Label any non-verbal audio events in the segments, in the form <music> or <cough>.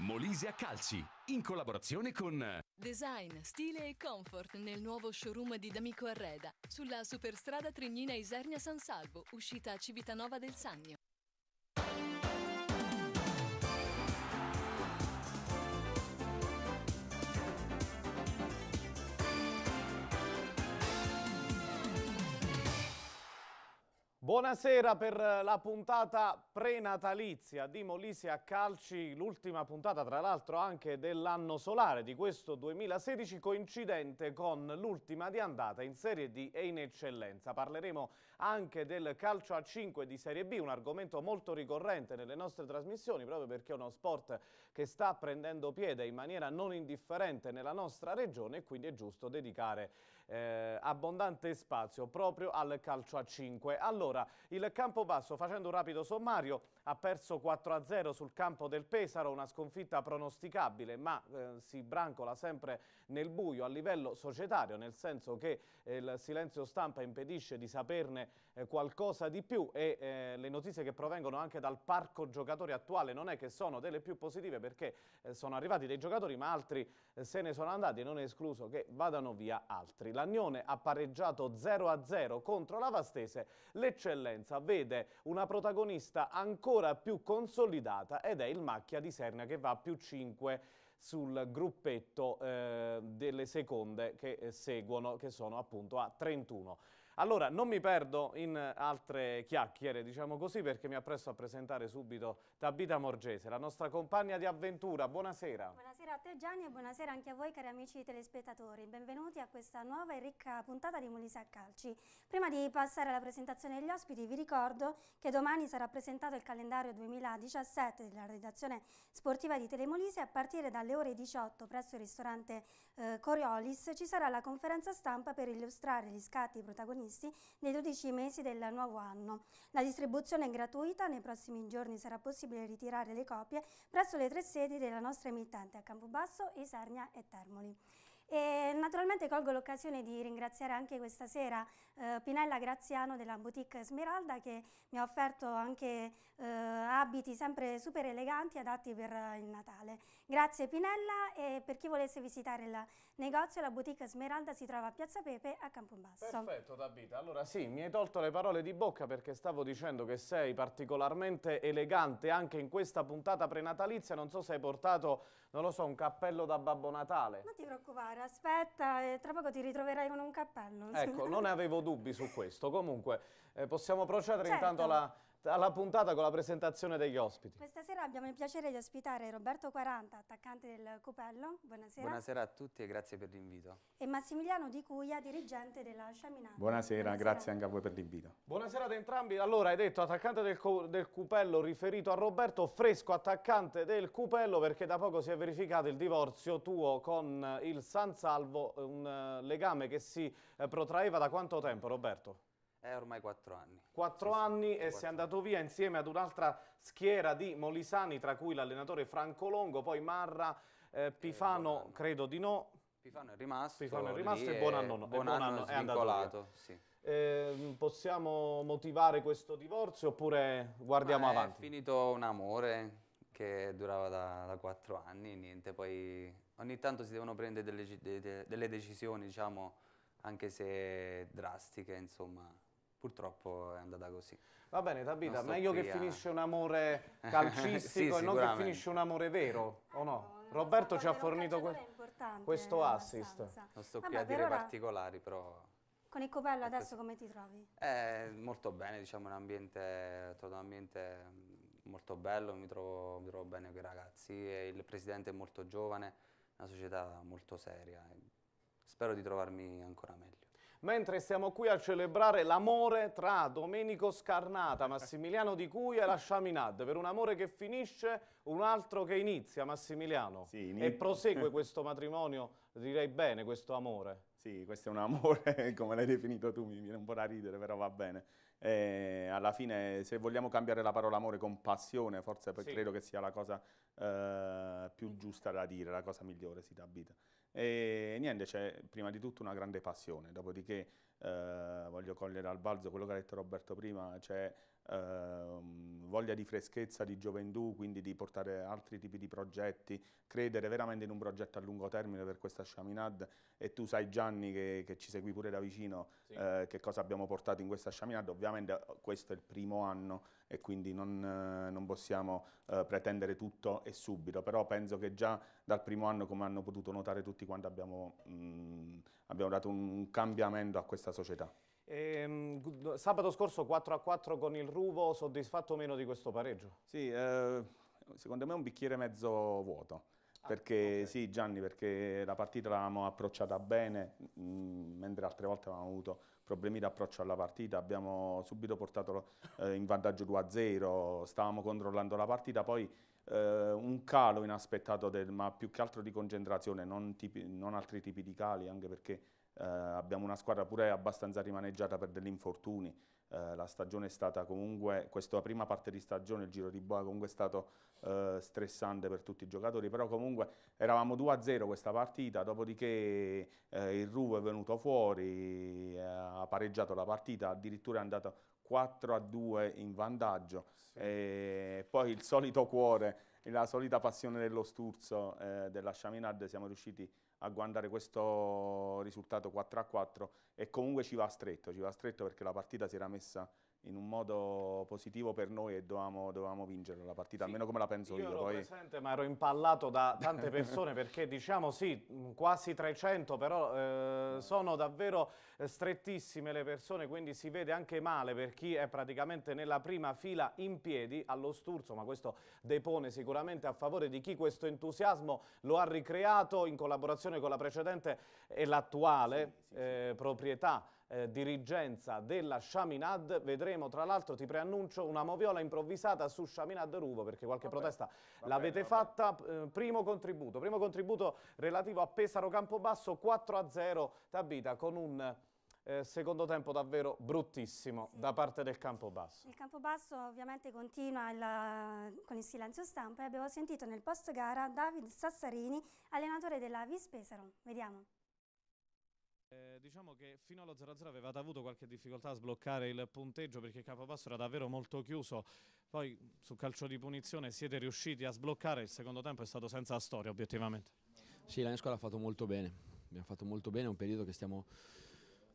Molise a Calci, in collaborazione con Design, stile e comfort nel nuovo showroom di D'Amico Arreda, sulla superstrada Trignina Isernia San Salvo, uscita a Civitanova del Sannio. Buonasera per eh, la puntata prenatalizia di Molise Calci, l'ultima puntata tra l'altro anche dell'anno solare di questo 2016 coincidente con l'ultima di andata in Serie D e in Eccellenza. Parleremo anche del calcio a 5 di Serie B, un argomento molto ricorrente nelle nostre trasmissioni proprio perché è uno sport che sta prendendo piede in maniera non indifferente nella nostra regione e quindi è giusto dedicare eh, abbondante spazio proprio al calcio a 5. Allora, il campo basso, facendo un rapido sommario, ha perso 4-0 sul campo del Pesaro, una sconfitta pronosticabile, ma eh, si brancola sempre nel buio a livello societario, nel senso che eh, il silenzio stampa impedisce di saperne eh, qualcosa di più e eh, le notizie che provengono anche dal parco giocatori attuale non è che sono delle più positive perché eh, sono arrivati dei giocatori ma altri eh, se ne sono andati e non è escluso che vadano via altri. L'Agnone ha pareggiato 0-0 contro la Vastese, l'eccellenza vede una protagonista ancora ancora più consolidata ed è il Macchia di Serna che va più 5 sul gruppetto eh, delle seconde che eh, seguono, che sono appunto a 31. Allora, non mi perdo in altre chiacchiere, diciamo così, perché mi appresto a presentare subito Tabita Morgese, la nostra compagna di avventura. Buonasera. Buonasera a te Gianni e buonasera anche a voi cari amici telespettatori. Benvenuti a questa nuova e ricca puntata di Molise a Calci. Prima di passare alla presentazione degli ospiti, vi ricordo che domani sarà presentato il calendario 2017 della redazione sportiva di Telemolise a partire dalle ore 18 presso il ristorante eh, Coriolis ci sarà la conferenza stampa per illustrare gli scatti protagonisti professionisti nei 12 mesi del nuovo anno. La distribuzione è gratuita, nei prossimi giorni sarà possibile ritirare le copie presso le tre sedi della nostra emittente a Campobasso, Isernia e Termoli. E naturalmente colgo l'occasione di ringraziare anche questa sera eh, Pinella Graziano della boutique Smeralda che mi ha offerto anche eh, abiti sempre super eleganti adatti per eh, il Natale. Grazie Pinella e per chi volesse visitare il negozio la boutique Smeralda si trova a Piazza Pepe a Campobasso. Perfetto Tabita, allora sì mi hai tolto le parole di bocca perché stavo dicendo che sei particolarmente elegante anche in questa puntata prenatalizia, non so se hai portato, non lo so, un cappello da Babbo Natale. Non ti preoccupare, aspetta, tra poco ti ritroverai con un cappello. Ecco, non <laughs> avevo dubbi dubbi su questo. Comunque eh, possiamo procedere certo. intanto alla alla puntata con la presentazione degli ospiti. Questa sera abbiamo il piacere di ospitare Roberto 40, attaccante del Cupello. Buonasera. Buonasera a tutti e grazie per l'invito. E Massimiliano Di Cuia, dirigente della Sciaminata. Buonasera, Buonasera, grazie anche a voi per l'invito. Buonasera ad entrambi. Allora, hai detto attaccante del, del Cupello riferito a Roberto, fresco attaccante del Cupello perché da poco si è verificato il divorzio tuo con eh, il San Salvo, un eh, legame che si eh, protraeva da quanto tempo, Roberto? È ormai quattro anni. Quattro sì, anni sì, e è andato via insieme ad un'altra schiera di Molisani, tra cui l'allenatore Franco Longo, poi Marra, eh, eh Pifano, eh, credo di no. Pifano è rimasto. Pifano è rimasto e Buonanno, no. Buonanno, è svincolato. Sì. Eh, possiamo motivare questo divorzio oppure guardiamo è avanti? È finito un amore che durava da, da quattro anni, niente, poi ogni tanto si devono prendere delle, delle decisioni, diciamo, anche se drastiche, insomma purtroppo è andata così. Va bene, Tabita, meglio che a... finisce un amore <laughs> calcistico sì, e non che finisce un amore vero, o no? Roberto ci ha fornito que questo assist. Non sto qui Vabbè, a dire ora... particolari, però... Con il Copello adesso come ti trovi? Eh, molto bene, diciamo, un ambiente, un ambiente molto bello, mi trovo, mi trovo bene con i ragazzi, il presidente è molto giovane, una società molto seria, spero di trovarmi ancora meglio mentre siamo qui a celebrare l'amore tra Domenico Scarnata, eh. Massimiliano Di Cui e la Chaminade, per un amore che finisce, un altro che inizia, Massimiliano. Sì, inizia. E prosegue <laughs> questo matrimonio, direi bene, questo amore. Sì, questo è un amore, <laughs> come l'hai definito tu, mi viene un po' da ridere, però va bene. E eh, alla fine, se vogliamo cambiare la parola amore con passione, forse sì. credo che sia la cosa eh, più giusta da dire, la cosa migliore, si sì, da vita. E niente, c'è prima di tutto una grande passione, dopodiché eh, voglio cogliere al balzo quello che ha detto Roberto prima, c'è cioè, ehm, voglia di freschezza, di gioventù, quindi di portare altri tipi di progetti, credere veramente in un progetto a lungo termine per questa Chaminade e tu sai Gianni che, che ci segui pure da vicino sì. eh, che cosa abbiamo portato in questa Chaminade, ovviamente eh, questo è il primo anno e quindi non, eh, non possiamo eh, pretendere tutto e subito, però penso che già dal primo anno come hanno potuto notare tutti quanti abbiamo, mh, mm, abbiamo dato un cambiamento a questa società. Ehm, sabato scorso 4 a 4 con il Ruvo, soddisfatto o meno di questo pareggio? Sì, eh, secondo me è un bicchiere mezzo vuoto. Ah, okay. sì Gianni, perché la partita l'avevamo approcciata bene, mh, mm, mentre altre volte avevamo avuto problemi di approccio alla partita, abbiamo subito portato eh, in vantaggio 2-0, stavamo controllando la partita, poi eh, un calo inaspettato, del, ma più che altro di concentrazione, non, tipi, non altri tipi di cali, anche perché eh, abbiamo una squadra pure abbastanza rimaneggiata per degli infortuni, eh, la stagione è stata comunque, questa prima parte di stagione, il giro di boa comunque è stato eh, stressante per tutti i giocatori, però comunque eravamo 2-0 questa partita, dopodiché eh, il Ruvo è venuto fuori, eh, ha pareggiato la partita, addirittura è andato 4 2 in vantaggio sì. e poi il solito cuore, la solita passione dello Sturzo eh, della Chaminade siamo riusciti a a guardare questo risultato 4 a 4 e comunque ci va stretto, ci va stretto perché la partita si era messa in un modo positivo per noi e dovevamo, dovevamo vincere la partita, sì, almeno come la penso io. Io ero poi... presente ma ero impallato da tante <laughs> persone perché diciamo sì, quasi 300, però eh, eh, sono davvero eh, strettissime le persone, quindi si vede anche male per chi è praticamente nella prima fila in piedi allo sturzo, ma questo depone sicuramente a favore di chi questo entusiasmo lo ha ricreato in collaborazione con la precedente e l'attuale sì, sì, eh, proprietà eh, dirigenza della Shaminad. Vedremo tra l'altro, ti preannuncio, una moviola improvvisata su Shaminad Ruvo perché qualche vabbè, protesta l'avete fatta. Eh, primo contributo, primo contributo relativo a Pesaro Campobasso 4 a 0 Tabita con un eh, secondo tempo davvero bruttissimo sì. da parte del Campobasso. Il Campobasso ovviamente continua il, con il silenzio stampa e abbiamo sentito nel post gara David Sassarini, allenatore della Vis Pesaro. Vediamo diciamo che fino allo 0-0 avevate avuto qualche difficoltà a sbloccare il punteggio perché il Capopasso era davvero molto chiuso, poi su calcio di punizione siete riusciti a sbloccare, il secondo tempo è stato senza storia obiettivamente. Sì, la mia squadra ha fatto molto bene, abbiamo fatto molto bene, è un periodo che stiamo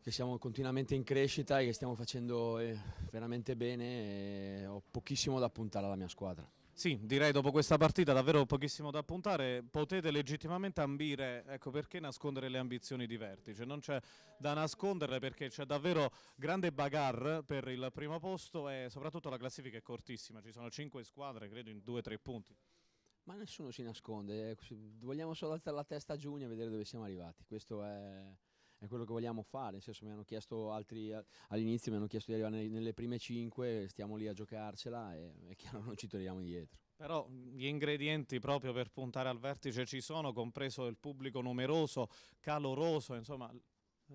che siamo continuamente in crescita e che stiamo facendo eh, veramente bene ho pochissimo da puntare alla mia squadra. Sì, direi dopo questa partita davvero pochissimo da puntare, potete legittimamente ambire, ecco perché nascondere le ambizioni di vertice, non c'è da nasconderle perché c'è davvero grande bagarre per il primo posto e soprattutto la classifica è cortissima, ci sono cinque squadre credo in due o tre punti. Ma nessuno si nasconde, eh, vogliamo solo alzare la testa a giugno e vedere dove siamo arrivati, questo è è quello che vogliamo fare. Nel senso, mi hanno chiesto altri all'inizio mi hanno chiesto di arrivare nelle prime 5, stiamo lì a giocarcela e è chiaro non ci torniamo indietro. Però gli ingredienti proprio per puntare al vertice ci sono, compreso il pubblico numeroso, caloroso, insomma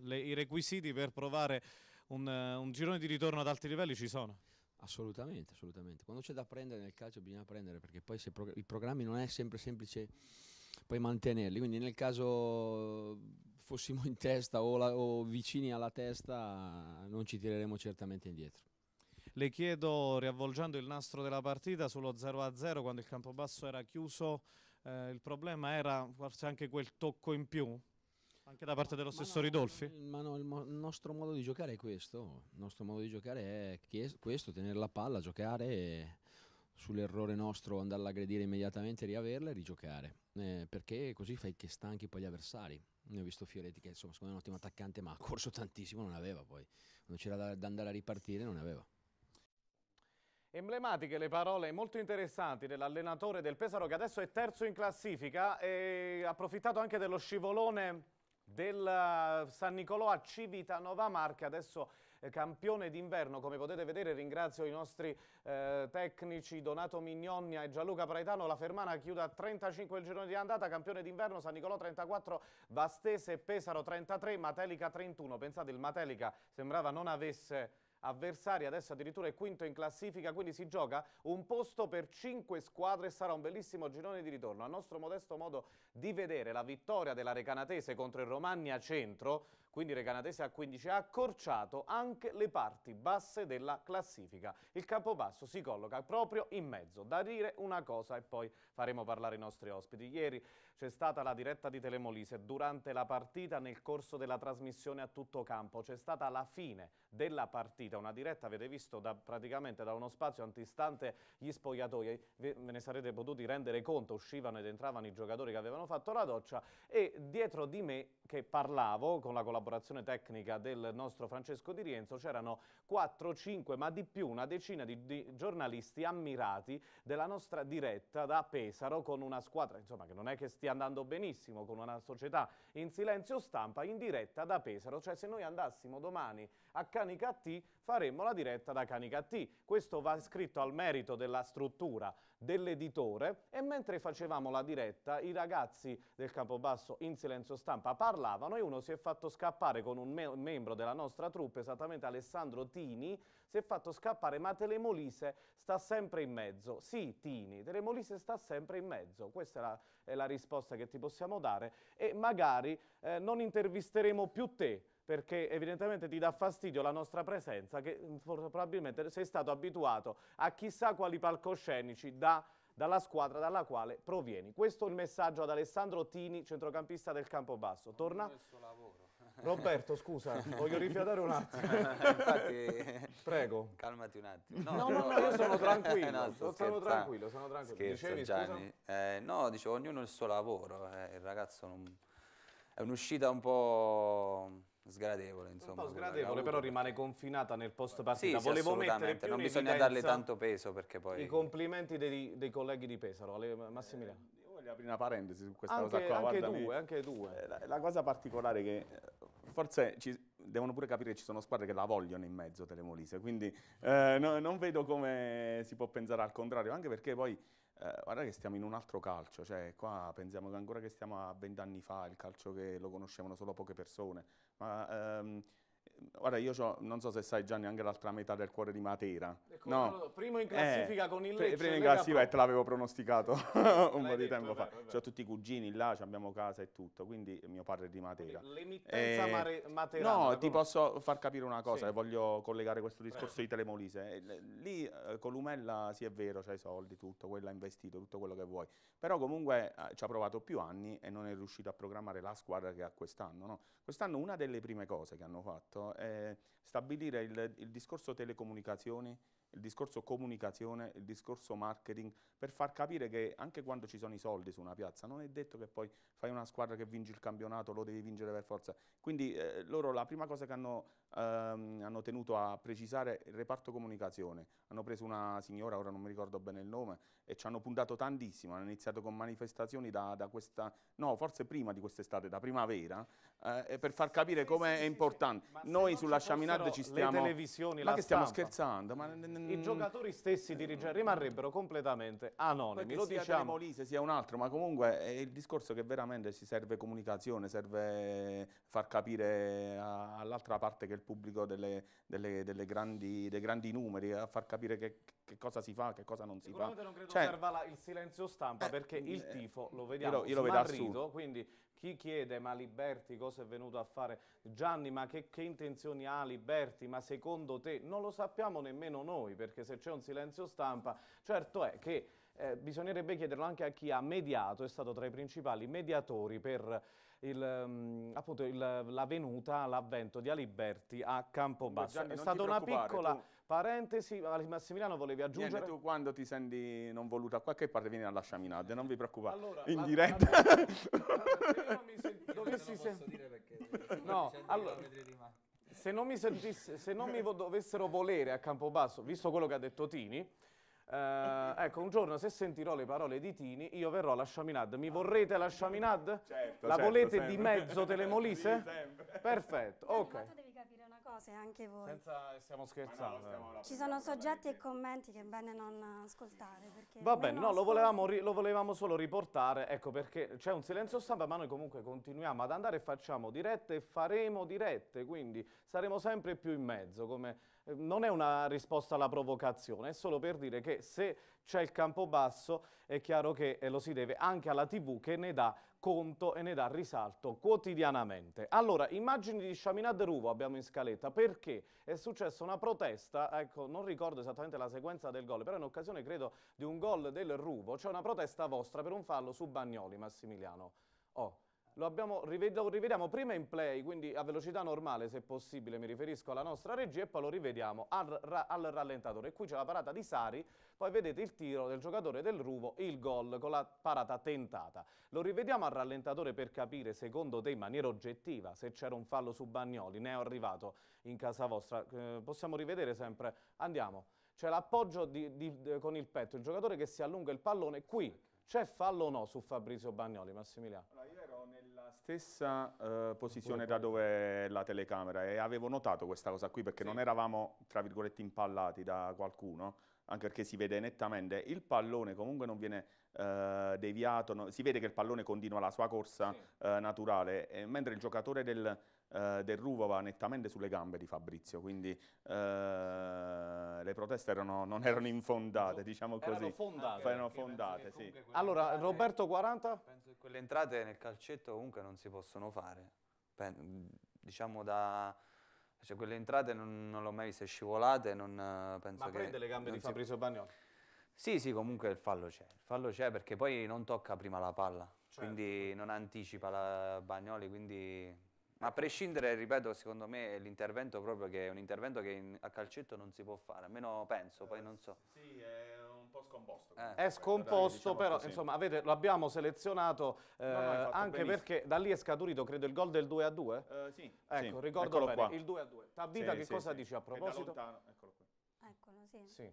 le, i requisiti per provare un, un girone di ritorno ad alti livelli ci sono. Assolutamente, assolutamente. Quando c'è da prendere nel calcio bisogna prendere perché poi prog i programmi non è sempre semplice poi mantenerli, quindi nel caso fossimo in testa o, la, o vicini alla testa non ci tireremo certamente indietro. Le chiedo, riavvolgendo il nastro della partita sullo 0-0 quando il campobasso era chiuso, eh, il problema era forse anche quel tocco in più? Anche da parte dello ma stesso no, Ridolfi? Eh, ma no, il, nostro modo di giocare è questo. Il nostro modo di giocare è questo, tenere la palla, giocare sull'errore nostro andarla a aggredire immediatamente, riaverla e rigiocare. Eh, perché così fai che stanchi poi gli avversari ne ho visto Fioretti che insomma secondo me è un ottimo attaccante ma ha corso tantissimo non aveva poi non c'era da, da andare a ripartire non aveva Emblematiche le parole molto interessanti dell'allenatore del Pesaro che adesso è terzo in classifica e ha approfittato anche dello scivolone del eh, San Nicolò a Civitanova Marche adesso campione d'inverno. Come potete vedere ringrazio i nostri eh, tecnici Donato Mignogna e Gianluca Praetano. La Fermana chiude a 35 il girone di andata, campione d'inverno San Nicolò 34, Vastese e Pesaro 33, Matelica 31. Pensate il Matelica sembrava non avesse avversari, adesso addirittura è quinto in classifica, quindi si gioca un posto per cinque squadre e sarà un bellissimo girone di ritorno. A nostro modesto modo di vedere la vittoria della Recanatese contro il Romagna Centro quindi Recanatese a 15 ha accorciato anche le parti basse della classifica. Il Campobasso si colloca proprio in mezzo. Da dire una cosa e poi faremo parlare i nostri ospiti. Ieri c'è stata la diretta di Telemolise. Durante la partita, nel corso della trasmissione a tutto campo, c'è stata la fine della partita. Una diretta, avete visto, da, praticamente da uno spazio antistante gli spogliatoi. Ve ne sarete potuti rendere conto, uscivano ed entravano i giocatori che avevano fatto la doccia e dietro di me, che parlavo con la collaborazione collaborazione tecnica del nostro Francesco Di Rienzo, c'erano 4, 5, ma di più una decina di, di, giornalisti ammirati della nostra diretta da Pesaro con una squadra insomma, che non è che stia andando benissimo, con una società in silenzio stampa in diretta da Pesaro. Cioè se noi andassimo domani a Canicattì faremo la diretta da Canicattì. Questo va scritto al merito della struttura dell'editore e mentre facevamo la diretta i ragazzi del Campobasso in silenzio stampa parlavano e uno si è fatto scappare con un me membro della nostra truppa, esattamente Alessandro Tini, si è fatto scappare ma Telemolise sta sempre in mezzo. Sì, Tini, Telemolise sta sempre in mezzo. Questa è la, è la risposta che ti possiamo dare e magari eh, non intervisteremo più te perché evidentemente ti dà fastidio la nostra presenza, che mm, probabilmente sei stato abituato a chissà quali palcoscenici da dalla squadra dalla quale provieni. Questo è il messaggio ad Alessandro Tini, centrocampista del Campobasso. Torna. Roberto, scusa, <laughs> voglio rifiatare un attimo. Infatti, Prego. Calmati un attimo. No, no, no, no io sono tranquillo. no, sono tranquillo, sono tranquillo. Scherzo, Dicevi, Gianni. Eh, no, dicevo, ognuno il suo lavoro. Eh, il ragazzo non... è un'uscita un po' sgradevole, insomma. Un po' sgradevole, però rimane confinata nel post partita. Sì, Volevo mettere più non bisogna darle tanto peso perché poi... I complimenti dei, dei colleghi di Pesaro, Massimiliano. Eh, io voglio aprire una parentesi su questa anche, cosa qua. Anche guardami. due, anche due. Eh, la, la cosa particolare è che eh, forse ci, devono pure capire che ci sono squadre che la vogliono in mezzo Telemolise, quindi eh, no, non vedo come si può pensare al contrario, anche perché poi eh, guarda che stiamo in un altro calcio, cioè qua pensiamo che ancora che stiamo a vent'anni fa, il calcio che lo conoscevano solo poche persone, ma ehm, Ora ehm, io ho, non so se sai Gianni, anche l'altra metà del cuore di Matera. Ecco, no. primo in classifica eh, con il Lecce. Primo in classifica e te l'avevo pronosticato <laughs> un po' di tempo fa. Ho tutti i cugini là, abbiamo casa e tutto, quindi mio padre è di Matera. L'emittenza eh, materana. No, ti posso far capire una cosa, sì. voglio collegare questo discorso <laughs> di Telemolise. Eh, lì eh, Columella, sì è vero, c'ha i soldi, tutto, quello ha investito, tutto quello che vuoi. Però comunque eh, ci ha provato più anni e non è riuscito a programmare la squadra che ha quest'anno. No? Quest'anno una delle prime cose che hanno fatto fatto è eh, stabilire il, il discorso telecomunicazioni il discorso comunicazione, il discorso marketing, per far capire che anche quando ci sono i soldi su una piazza, non è detto che poi fai una squadra che vince il campionato, lo devi vincere per forza. Quindi eh, loro la prima cosa che hanno, ehm, hanno tenuto a precisare è il reparto comunicazione. Hanno preso una signora, ora non mi ricordo bene il nome, e ci hanno puntato tantissimo. Hanno iniziato con manifestazioni da, da questa, no, forse prima di quest'estate, da primavera, eh, per far capire sì, come sì, è sì, importante. Noi sulla Chaminade ci stiamo... Le televisioni, ma che stiamo scherzando? Ma i mm. giocatori stessi dirigen- rimarrebbero completamente anonimi. Lo sia diciamo. Molise sia un altro, ma comunque è il discorso che veramente si serve comunicazione, serve far capire all'altra parte che il pubblico delle, delle, delle grandi, dei grandi numeri, a far capire che, che cosa si fa, che cosa non si fa. Sicuramente non credo cioè, serva la, il silenzio stampa eh, perché il eh, tifo lo vediamo io lo, io lo smarrito, quindi chi chiede ma Liberti cosa è venuto a fare? Gianni ma che, che intenzioni ha Liberti? Ma secondo te? Non lo sappiamo nemmeno noi perché se c'è un silenzio stampa certo è che eh, bisognerebbe chiederlo anche a chi ha mediato, è stato tra i principali mediatori per il, appunto, il, la venuta, l'avvento di Aliberti a Campobasso. Gianni, è stata una piccola tu... parentesi, Massimiliano volevi aggiungere? Niente, tu quando ti senti non voluto a qualche parte vieni alla Sciaminade, non vi preoccupate, allora, in la, diretta. Allora, dovessi se... No, se non mi, sentisse, se non mi dovessero volere a Campobasso, visto quello che ha detto Tini, eh, ecco, un giorno se sentirò le parole di Tini, io verrò alla Chaminade. Mi vorrete la Chaminade? Certo, la certo, volete sempre. di mezzo Telemolise? Perfetto, ok. Ma devi capire una cosa, eh, anche voi. Senza, stiamo scherzando. No, eh. Ci sono soggetti e commenti che è bene non ascoltare. Va bene, no, lo volevamo, lo volevamo, solo riportare, ecco perché c'è un silenzio stampa, ma noi comunque continuiamo ad andare e facciamo dirette e faremo dirette, quindi saremo sempre più in mezzo, come non è una risposta alla provocazione, è solo per dire che se c'è il campo basso è chiaro che eh, lo si deve anche alla TV che ne dà conto e ne dà risalto quotidianamente. Allora, immagini di Chaminade Ruvo abbiamo in scaletta perché è successa una protesta, ecco, non ricordo esattamente la sequenza del gol, però in occasione credo di un gol del Ruvo, c'è cioè una protesta vostra per un fallo su Bagnoli, Massimiliano. Oh. Lo, abbiamo, lo, rivediamo prima in play, quindi a velocità normale se possibile, mi riferisco alla nostra regia, e poi lo rivediamo al, al rallentatore. E qui c'è la parata di Sari, poi vedete il tiro del giocatore del Ruvo, il gol con la parata tentata. Lo rivediamo al rallentatore per capire, secondo te, in maniera oggettiva, se c'era un fallo su Bagnoli, ne è arrivato in casa vostra. Eh, possiamo rivedere sempre, andiamo. C'è l'appoggio eh, con il petto, il giocatore che si allunga il pallone, qui c'è fallo o no su Fabrizio Bagnoli, Massimiliano? Allora, stessa eh, posizione da dove la telecamera e avevo notato questa cosa qui perché sì. non eravamo, tra virgolette, impallati da qualcuno, anche perché si vede nettamente, il pallone comunque non viene eh, deviato, no, si vede che il pallone continua la sua corsa sì. eh, naturale, mentre il giocatore del eh, del Ruvo va nettamente sulle gambe di Fabrizio, quindi eh, le proteste erano, non erano infondate, diciamo così. Erano fondate. Erano fondate sì. Allora, Roberto 40? Penso che quelle entrate nel calcetto comunque non si possono fare. Pen diciamo da... Cioè, quelle entrate non, non l'ho mai viste scivolate, non penso Ma che... prende le gambe di Fabrizio Bagnoli? Sì, sì, comunque il fallo c'è. Il fallo c'è perché poi non tocca prima la palla, certo. quindi non anticipa la Bagnoli, quindi ma a prescindere, ripeto, secondo me l'intervento proprio che è un intervento che in, a calcetto non si può fare, almeno penso, poi eh, non so. Sì, è un po' scomposto. Eh. È diciamo scomposto, diciamo però così. insomma, avete, lo abbiamo selezionato eh, no, no, eh, anche benissimo. perché da lì è scaturito, credo, il gol del 2 a 2. Uh, eh, sì. Ecco, sì. ricordo Eccolo bene, qua. il 2 a 2. Tabita sì, che sì, cosa dici a proposito? Eccolo qui. Eccolo, sì.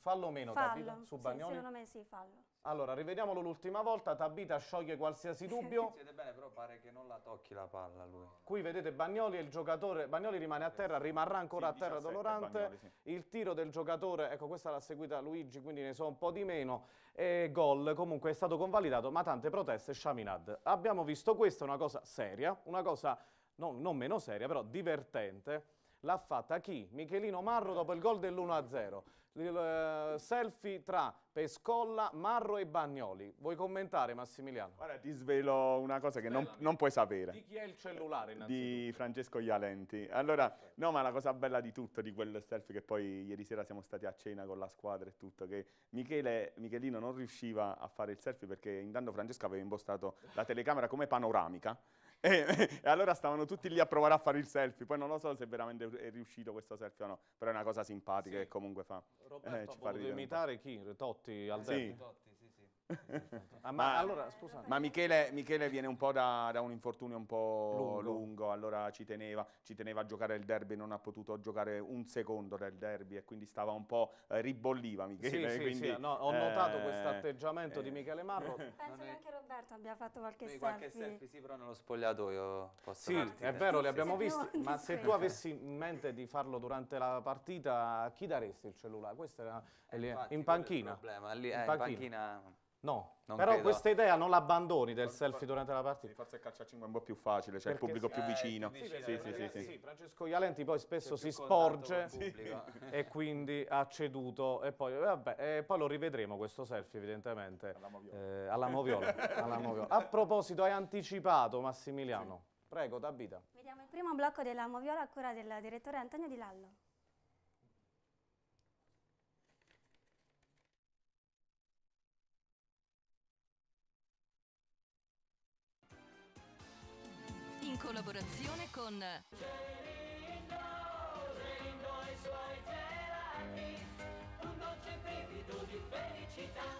Fallo o meno, fallo. Tabita, su Bagnoli? Secondo me sì, fallo. Allora, rivediamolo l'ultima volta, Tabita scioglie qualsiasi <laughs> dubbio. Siete bene, però pare che non la tocchi la palla lui. Qui vedete Bagnoli e il giocatore, Bagnoli rimane a eh, terra, rimarrà ancora sì, a terra Dolorante. Bagnoli, sì. Il tiro del giocatore, ecco questa l'ha seguita Luigi, quindi ne so un po' di meno. E gol, comunque è stato convalidato, ma tante proteste, Shaminad. Abbiamo visto questa, una cosa seria, una cosa non, non meno seria, però divertente. L'ha fatta chi? Michelino Marro dopo il gol dell'1-0 il eh, selfie tra Pescolla, Marro e Bagnoli. Vuoi commentare Massimiliano? Guarda, ti svelo una cosa che non, non, puoi sapere. Di chi è il cellulare Di Francesco Ialenti. Allora, no, ma la cosa bella di tutto, di quel selfie che poi ieri sera siamo stati a cena con la squadra e tutto, che Michele, Michelino non riusciva a fare il selfie perché intanto Francesco aveva impostato la telecamera come panoramica e, <laughs> e, allora stavano tutti lì a provare a fare il selfie, poi non lo so se veramente è riuscito questo selfie o no, però è una cosa simpatica sì. che comunque fa. Roberto eh, ci fa imitare chi? Totti al sì. Totti. Ah, ma, ma, allora, ma Michele, Michele, viene un po' da, da un infortunio un po' lungo. lungo. allora ci teneva, ci teneva a giocare il derby, non ha potuto giocare un secondo del derby e quindi stava un po' eh, ribolliva Michele. Sì, quindi, sì, No, ho notato eh, questo atteggiamento eh, di Michele Marro. <laughs> Penso che è... anche Roberto abbia fatto qualche sì, selfie. selfie, sì, però nello spogliatoio posso Sì, partire. è vero, li abbiamo visti, ma se tu avessi in mente di farlo durante la partita, a chi daresti il cellulare? Questa era in panchina. Il Lì, in panchina. In panchina No, non però credo. questa idea non l'abbandoni del selfie durante la partita. Forse il calcio a 5 è un po' più facile, c'è cioè il pubblico più vicino. Eh, più vicino. Sì, sì, sì, sì, Francesco Ialenti poi spesso si sporge <laughs> e quindi ha ceduto. E poi, vabbè, e poi lo rivedremo questo selfie evidentemente alla Moviola. Eh, alla Moviola, <laughs> alla Moviola. A proposito, hai anticipato Massimiliano. Prego, Tabita. Vediamo il primo blocco della Moviola a cura del direttore Antonio Di Lallo. collaborazione con Gelindo, i suoi gelati, un dolce brivido di felicità.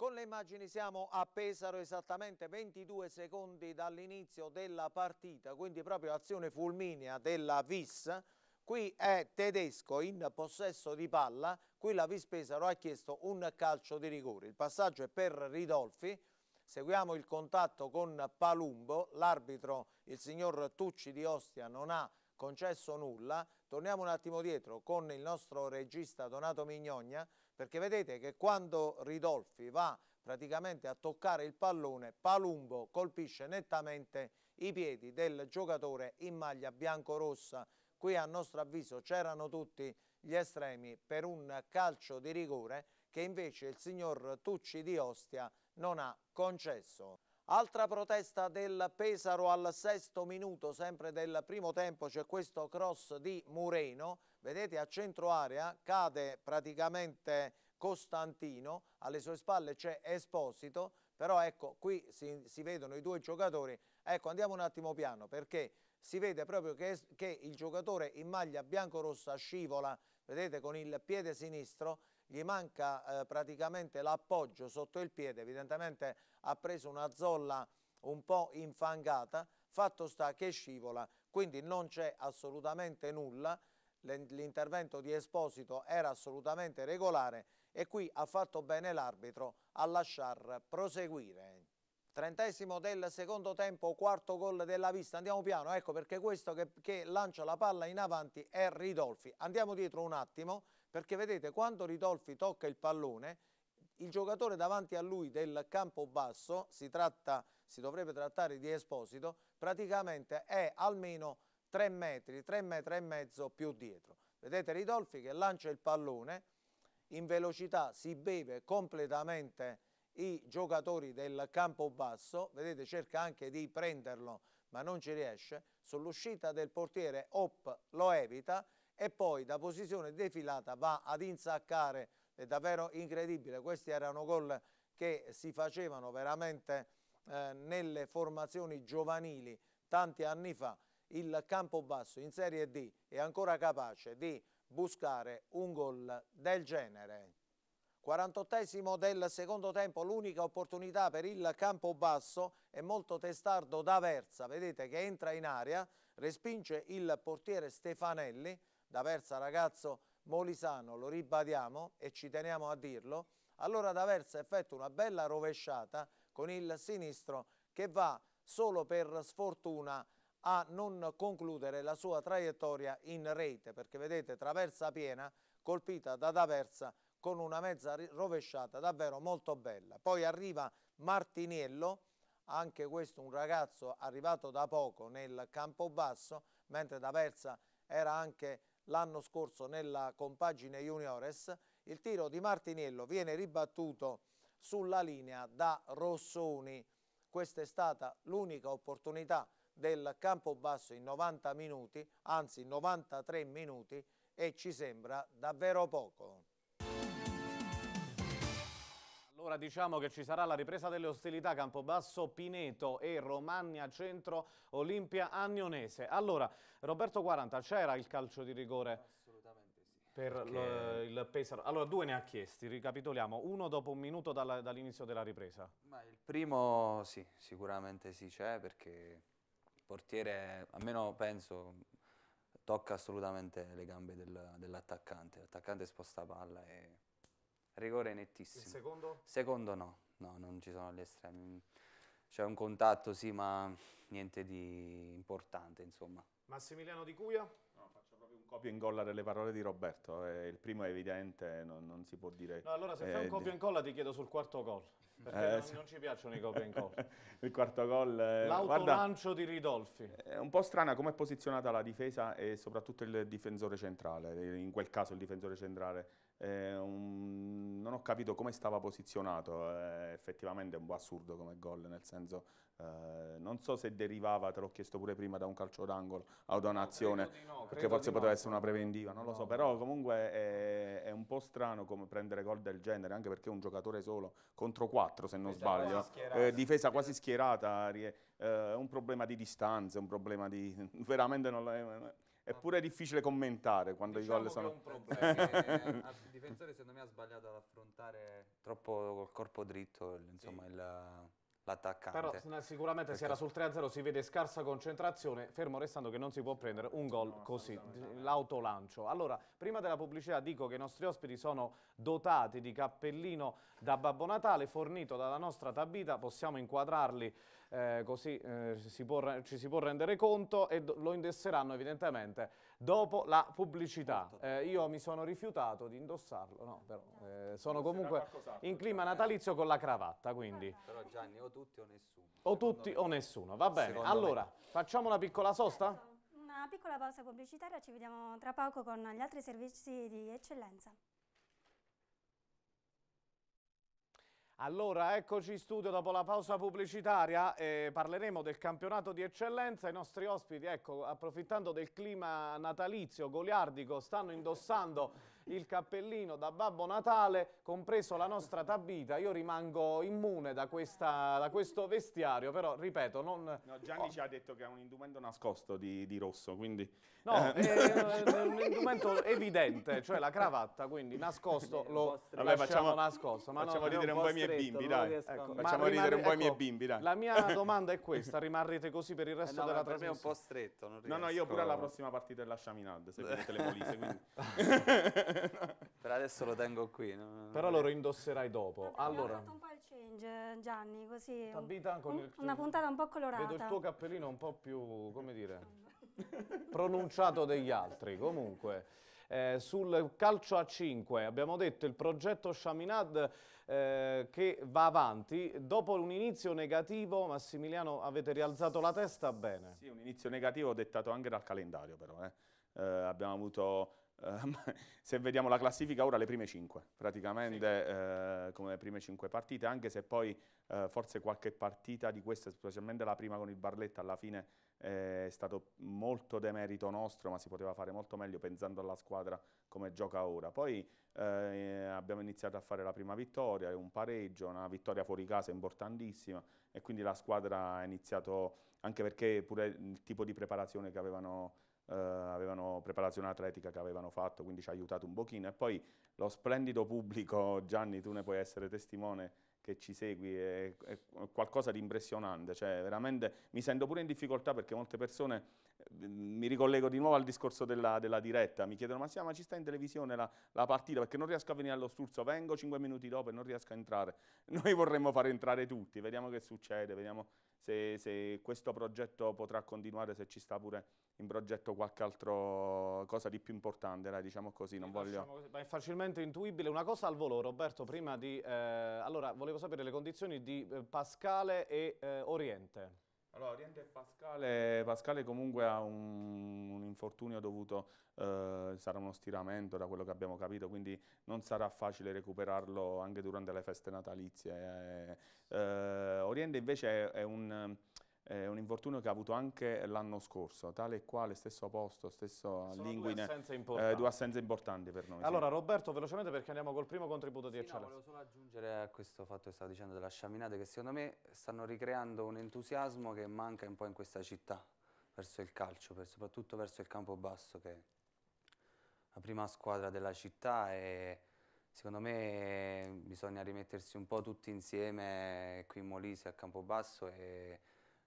Con le immagini siamo a Pesaro esattamente 22 secondi dall'inizio della partita, quindi proprio azione fulminea della Vis. Qui è Tedesco in possesso di palla, qui la Vis Pesaro ha chiesto un calcio di rigore. Il passaggio è per Ridolfi, seguiamo il contatto con Palumbo, l'arbitro, il signor Tucci di Ostia, non ha concesso nulla. Torniamo un attimo dietro con il nostro regista Donato Mignogna perché vedete che quando Ridolfi va praticamente a toccare il pallone, Palumbo colpisce nettamente i piedi del giocatore in maglia bianco-rossa. Qui a nostro avviso c'erano tutti gli estremi per un calcio di rigore che invece il signor Tucci di Ostia non ha concesso. Altra protesta del Pesaro al sesto minuto, sempre del primo tempo, c'è questo cross di Mureno, vedete a centro area cade praticamente Costantino, alle sue spalle c'è Esposito, però ecco qui si, si, vedono i due giocatori, ecco andiamo un attimo piano perché si vede proprio che, che il giocatore in maglia bianco-rossa scivola, vedete con il piede sinistro, gli manca eh, praticamente l'appoggio sotto il piede, evidentemente ha preso una zolla un po' infangata, fatto sta che scivola, quindi non c'è assolutamente nulla, l'intervento di Esposito era assolutamente regolare e qui ha fatto bene l'arbitro a lasciar proseguire. Trentesimo del secondo tempo, quarto gol della vista, andiamo piano, ecco perché questo che, che lancia la palla in avanti è Ridolfi. Andiamo dietro un attimo, perché vedete, quando Ridolfi tocca il pallone, il giocatore davanti a lui del campo basso, si, tratta, si dovrebbe trattare di Esposito, praticamente è almeno 3 metri, 3 metri e mezzo più dietro. Vedete Ridolfi che lancia il pallone, in velocità si beve completamente i giocatori del campo basso, vedete cerca anche di prenderlo ma non ci riesce, sull'uscita del portiere Op lo evita e poi da posizione defilata va ad insaccare, è davvero incredibile, questi erano gol che si facevano veramente eh, nelle formazioni giovanili tanti anni fa, il Campobasso in Serie D è ancora capace di buscare un gol del genere. 48 esimo del secondo tempo, l'unica opportunità per il Campobasso è molto testardo da Versa, vedete che entra in aria, respinge il portiere Stefanelli, D'Aversa ragazzo molisano, lo ribadiamo e ci teniamo a dirlo, allora D'Aversa effettua una bella rovesciata con il sinistro che va solo per sfortuna a non concludere la sua traiettoria in rete perché vedete traversa piena colpita da D'Aversa con una mezza rovesciata davvero molto bella. Poi arriva Martiniello, anche questo un ragazzo arrivato da poco nel campo basso, mentre D'Aversa era anche l'anno scorso nella compagine juniores, il tiro di Martiniello viene ribattuto sulla linea da Rossoni. Questa è stata l'unica opportunità del campo basso in 90 minuti, anzi 93 minuti e ci sembra davvero poco. Allora diciamo che ci sarà la ripresa delle ostilità Campobasso Pineto e Romagna Centro Olimpia Agnonese. Allora, Roberto 40, c'era il calcio di rigore? Assolutamente sì. Per Perché... il Pesaro. Allora, due ne ha chiesti, ricapitoliamo, uno dopo un minuto dall'inizio della ripresa. Ma il primo sì, sicuramente sì c'è perché il portiere, almeno penso, tocca assolutamente le gambe del, dell'attaccante. L'attaccante sposta palla e rigore nettissimo. Il secondo? Secondo no, no, non ci sono gli estremi. C'è un contatto sì, ma niente di importante, insomma. Massimiliano Di Cuia? No, faccio proprio un copia e incolla delle parole di Roberto. Eh, il primo è evidente, non, non si può dire... No, allora se eh, fai un copia e incolla ti chiedo sul quarto gol. Eh, non, non, ci piacciono i copia in corso. <laughs> il quarto gol... Eh, L'autolancio di Ridolfi. È un po' strana come è posizionata la difesa e soprattutto il difensore centrale. Eh, in quel caso il difensore centrale. Eh, un, non ho capito come stava posizionato. Eh, effettivamente è un po' assurdo come gol, nel senso... Eh, non so se derivava, te l'ho chiesto pure prima, da un calcio d'angolo o da un'azione, no, perché forse no. poteva essere una preventiva, non no, lo so, però comunque è, è un po' strano come prendere gol del genere, anche perché è un giocatore solo contro quattro 4 se non eh, difesa sbaglio, quasi eh, difesa quasi schierata, è eh, un problema di distanza, un problema di... <laughs> veramente non eh, è... È pure difficile commentare quando diciamo i gol diciamo sono... è un problema, il eh, <laughs> difensore secondo me ha sbagliato ad affrontare troppo col corpo dritto, insomma, sì. il l'attaccante. Però sicuramente Perché... si era sul 3-0, si vede scarsa concentrazione, fermo restando che non si può prendere un gol così, l'autolancio. Allora, prima della pubblicità dico che i nostri ospiti sono dotati di cappellino da Babbo Natale, fornito dalla nostra Tabita, possiamo inquadrarli eh, così eh, si può, ci si può rendere conto e lo indesseranno evidentemente dopo la pubblicità. Eh, io mi sono rifiutato di indossarlo, no, però eh, sono comunque in clima cioè, eh. natalizio con la cravatta, quindi. Eh, però Gianni, o tutti o nessuno. O tutti o nessuno, va bene. Secondo allora, me. facciamo una piccola sosta? Una piccola pausa pubblicitaria, ci vediamo tra poco con gli altri servizi di eccellenza. Allora, eccoci in studio dopo la pausa pubblicitaria, eh, parleremo del campionato di eccellenza, i nostri ospiti, ecco, approfittando del clima natalizio, goliardico, stanno indossando il cappellino da Babbo Natale, compreso la nostra tabita. Io rimango immune da, questa, da questo vestiario, però ripeto, non... No, Gianni oh. ci ha detto che è un indumento nascosto di, di rosso, quindi... No, eh. è, eh, è, un indumento evidente, cioè la cravatta, quindi nascosto lo Vabbè, facciamo, nascosto. Ma facciamo no, ridere un, ecco, un po' i miei bimbi, dai. Ecco, facciamo ridere un po' ecco, i miei bimbi, dai. La mia <laughs> domanda è questa, rimarrete così per il eh, resto eh no, della trasmissione? è un po' stretto, No, no, io pure alla prossima partita della Chaminade, se volete le molise, <laughs> quindi... <laughs> <laughs> per adesso lo tengo qui. No? Però lo indosserai dopo. Vabbè, allora. Ho fatto un po' il change, Gianni, così. Tabita con il, una puntata un po' colorata. Vedo il tuo cappellino un po' più, come dire, pronunciato degli altri. Comunque. Eh, sul calcio a 5. Abbiamo detto il progetto Chaminade eh, che va avanti. Dopo un inizio negativo, Massimiliano, avete rialzato la testa bene. Sì, un inizio negativo dettato anche dal calendario però. Eh. eh abbiamo avuto eh, <laughs> se vediamo la classifica ora le prime 5, praticamente sì. Eh, come le prime 5 partite, anche se poi eh, forse qualche partita di questa, specialmente la prima con il Barletta, alla fine eh, è stato molto demerito nostro, ma si poteva fare molto meglio pensando alla squadra come gioca ora. Poi eh, abbiamo iniziato a fare la prima vittoria, un pareggio, una vittoria fuori casa importantissima e quindi la squadra ha iniziato, anche perché pure il tipo di preparazione che avevano eh, avevano preparazione atletica che avevano fatto, quindi ci ha aiutato un pochino. E poi lo splendido pubblico, <laughs> Gianni, tu ne puoi essere testimone, che ci segui è, è, qualcosa di impressionante, cioè veramente mi sento pure in difficoltà perché molte persone, eh, mi ricollego di nuovo al discorso della, della diretta, mi chiedono ma, sì, ah, ma ci sta in televisione la, la, partita perché non riesco a venire allo sturzo, vengo cinque minuti dopo e non riesco a entrare, <laughs> noi vorremmo far entrare tutti, vediamo che succede, vediamo se, se questo progetto potrà continuare, se ci sta pure in progetto qualche altra cosa di più importante, dai, diciamo così, non voglio... ma è facilmente intuibile. Una cosa al volo, Roberto, prima di... Eh, allora, volevo sapere le condizioni di eh, Pascale e eh, Oriente. Allora, Oriente e Pascale, Pascale comunque ha un, un infortunio dovuto, eh, sarà uno stiramento da quello che abbiamo capito, quindi non sarà facile recuperarlo anche durante le feste natalizie. Eh, eh, Oriente invece è, è un eh, un infortunio che ha avuto anche l'anno scorso, tale e quale, stesso posto, stesso Sono linguine, due assenze, eh, importanti. Eh, due assenze importanti per noi. Allora sì. Roberto, velocemente perché andiamo col primo contributo di sì, Eccellenza. No, volevo solo aggiungere a questo fatto che stavo dicendo della sciaminata, che secondo me stanno ricreando un entusiasmo che manca un po' in questa città, verso il calcio, per, soprattutto verso il campo basso, che è la prima squadra della città e secondo me bisogna rimettersi un po' tutti insieme qui in Molise, a Campobasso e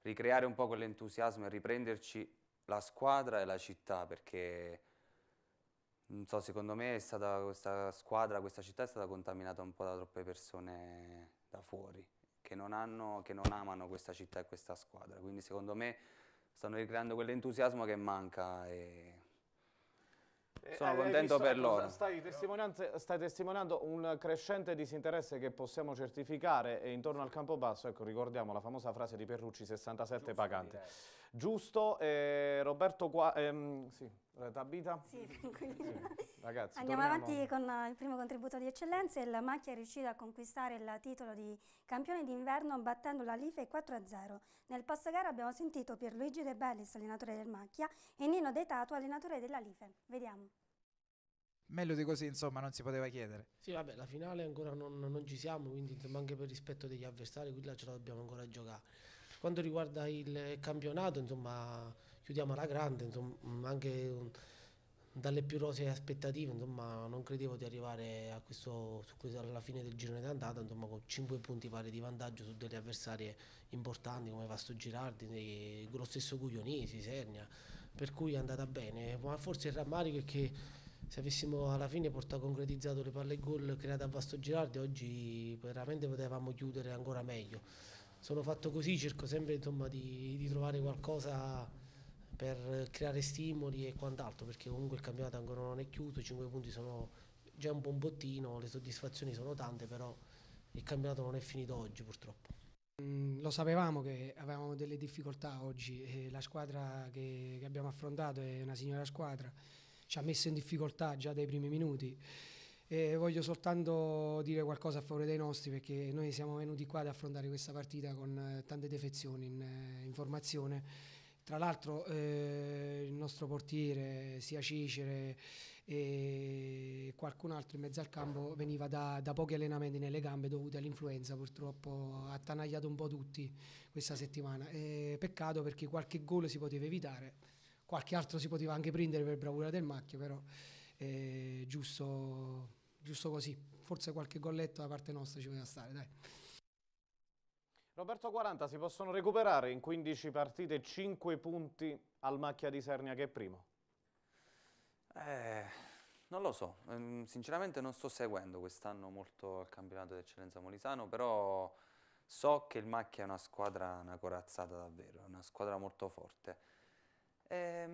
ricreare un po' quell'entusiasmo e riprenderci la squadra e la città perché non so, secondo me stata, questa squadra, questa città è stata contaminata un po' da troppe persone da fuori che non, hanno, che non amano questa città e questa squadra. Quindi secondo me stanno ricreando quell'entusiasmo che manca e eh, sono eh, contento per loro. Stai, stai, testimoniando un crescente disinteresse che possiamo certificare e intorno al Campobasso, ecco, ricordiamo la famosa frase di Perrucci, 67 Giusto, paganti. Direi. Giusto, eh, Roberto Qua... Ehm, sì, eh, Tabita? Sì, <laughs> sì. Ragazzi, Andiamo torniamo. avanti con eh, il primo contributo di eccellenza Il macchia è riuscito a conquistare il titolo di campione d'inverno battendo la Life 4-0. Nel post gara abbiamo sentito Pierluigi De Bellis, allenatore del Macchia, e Nino De Tato, allenatore della Life. Vediamo. Meglio di così, insomma, non si poteva chiedere. Sì, vabbè, la finale ancora non, non ci siamo, quindi insomma, anche per rispetto degli avversari, qui la ce la dobbiamo ancora giocare quanto riguarda il campionato, insomma, chiudiamo alla grande, insomma, mm, anche dalle più rose aspettative, insomma, non credevo di arrivare questo, questo, alla fine del girone d'andata, insomma, con 5 punti pari di vantaggio su delle avversarie importanti come Vasto Girardi, lo stesso Guglionisi, Sernia, per cui è andata bene, ma forse il rammarico è che se avessimo alla fine portato concretizzato le palle gol create a Vasto Girardi, oggi veramente potevamo chiudere ancora meglio sono fatto così, cerco sempre insomma, di, di, trovare qualcosa per creare stimoli e quant'altro, perché comunque il campionato ancora non è chiuso, i 5 punti sono già un buon bottino, le soddisfazioni sono tante, però il campionato non è finito oggi purtroppo. Mm, lo sapevamo che avevamo delle difficoltà oggi, la squadra che, che abbiamo affrontato è una signora squadra, ci ha messo in difficoltà già dai primi minuti. E voglio soltanto dire qualcosa a favore dei nostri perché noi siamo venuti qua ad affrontare questa partita con eh, tante defezioni in, eh, in formazione. Tra l'altro eh, il nostro portiere, sia Cicere e qualcun altro in mezzo al campo veniva da, da pochi allenamenti nelle gambe dovuti all'influenza, purtroppo ha attanagliato un po' tutti questa settimana. E peccato perché qualche gol si poteva evitare, qualche altro si poteva anche prendere per bravura del Macchio, però è eh, giusto giusto così, forse qualche golletto da parte nostra ci poteva stare, dai. Roberto 40, si possono recuperare in 15 partite 5 punti al Macchia di Sernia che è primo? Eh, non lo so, ehm, sinceramente non sto seguendo quest'anno molto il campionato d'eccellenza molisano, però so che il Macchia è una squadra, una corazzata davvero, una squadra molto forte. Eh,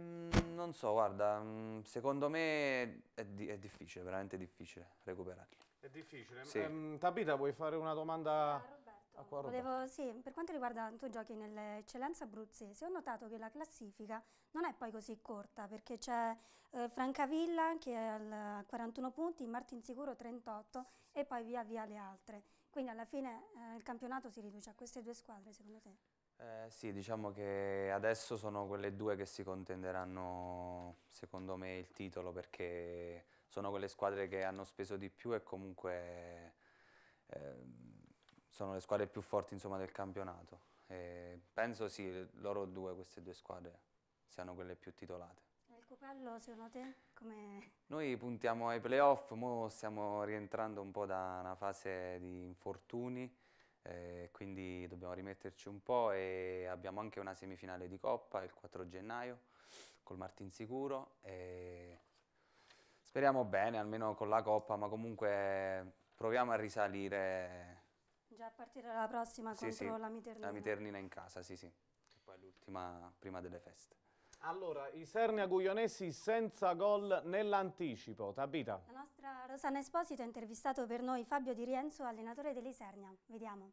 non so, guarda, mm, secondo me è, di è difficile, veramente difficile recuperarli. È difficile. Sì. Eh, Tabita, vuoi fare una domanda? Ah, Roberto, volevo, sì, per quanto riguarda tu giochi nell'eccellenza abruzzese, ho notato che la classifica non è poi così corta perché c'è eh, Francavilla che è a 41 punti, Martin Sicuro 38 e poi via via le altre. Quindi alla fine eh, il campionato si riduce a queste due squadre secondo te? Eh, sì, diciamo che adesso sono quelle due che si contenderanno secondo me il titolo perché sono quelle squadre che hanno speso di più e comunque eh, sono le squadre più forti insomma, del campionato. E penso sì, loro due, queste due squadre, siano quelle più titolate. Il Cupello secondo te come... Noi puntiamo ai playoff, ora stiamo rientrando un po' da una fase di infortuni eh, quindi dobbiamo rimetterci un po' e abbiamo anche una semifinale di Coppa il 4 gennaio col Martin Sicuro. speriamo bene, almeno con la Coppa, ma comunque proviamo a risalire. Già a partire dalla prossima sì, contro sì, la Miternina. La Miternina in casa, sì sì, che poi è l'ultima prima delle feste. Allora, i Sernia Guglionesi senza gol nell'anticipo. Tabita. La nostra Rosanna Esposito ha intervistato per noi Fabio Di Rienzo, allenatore dell'Isernia. Vediamo.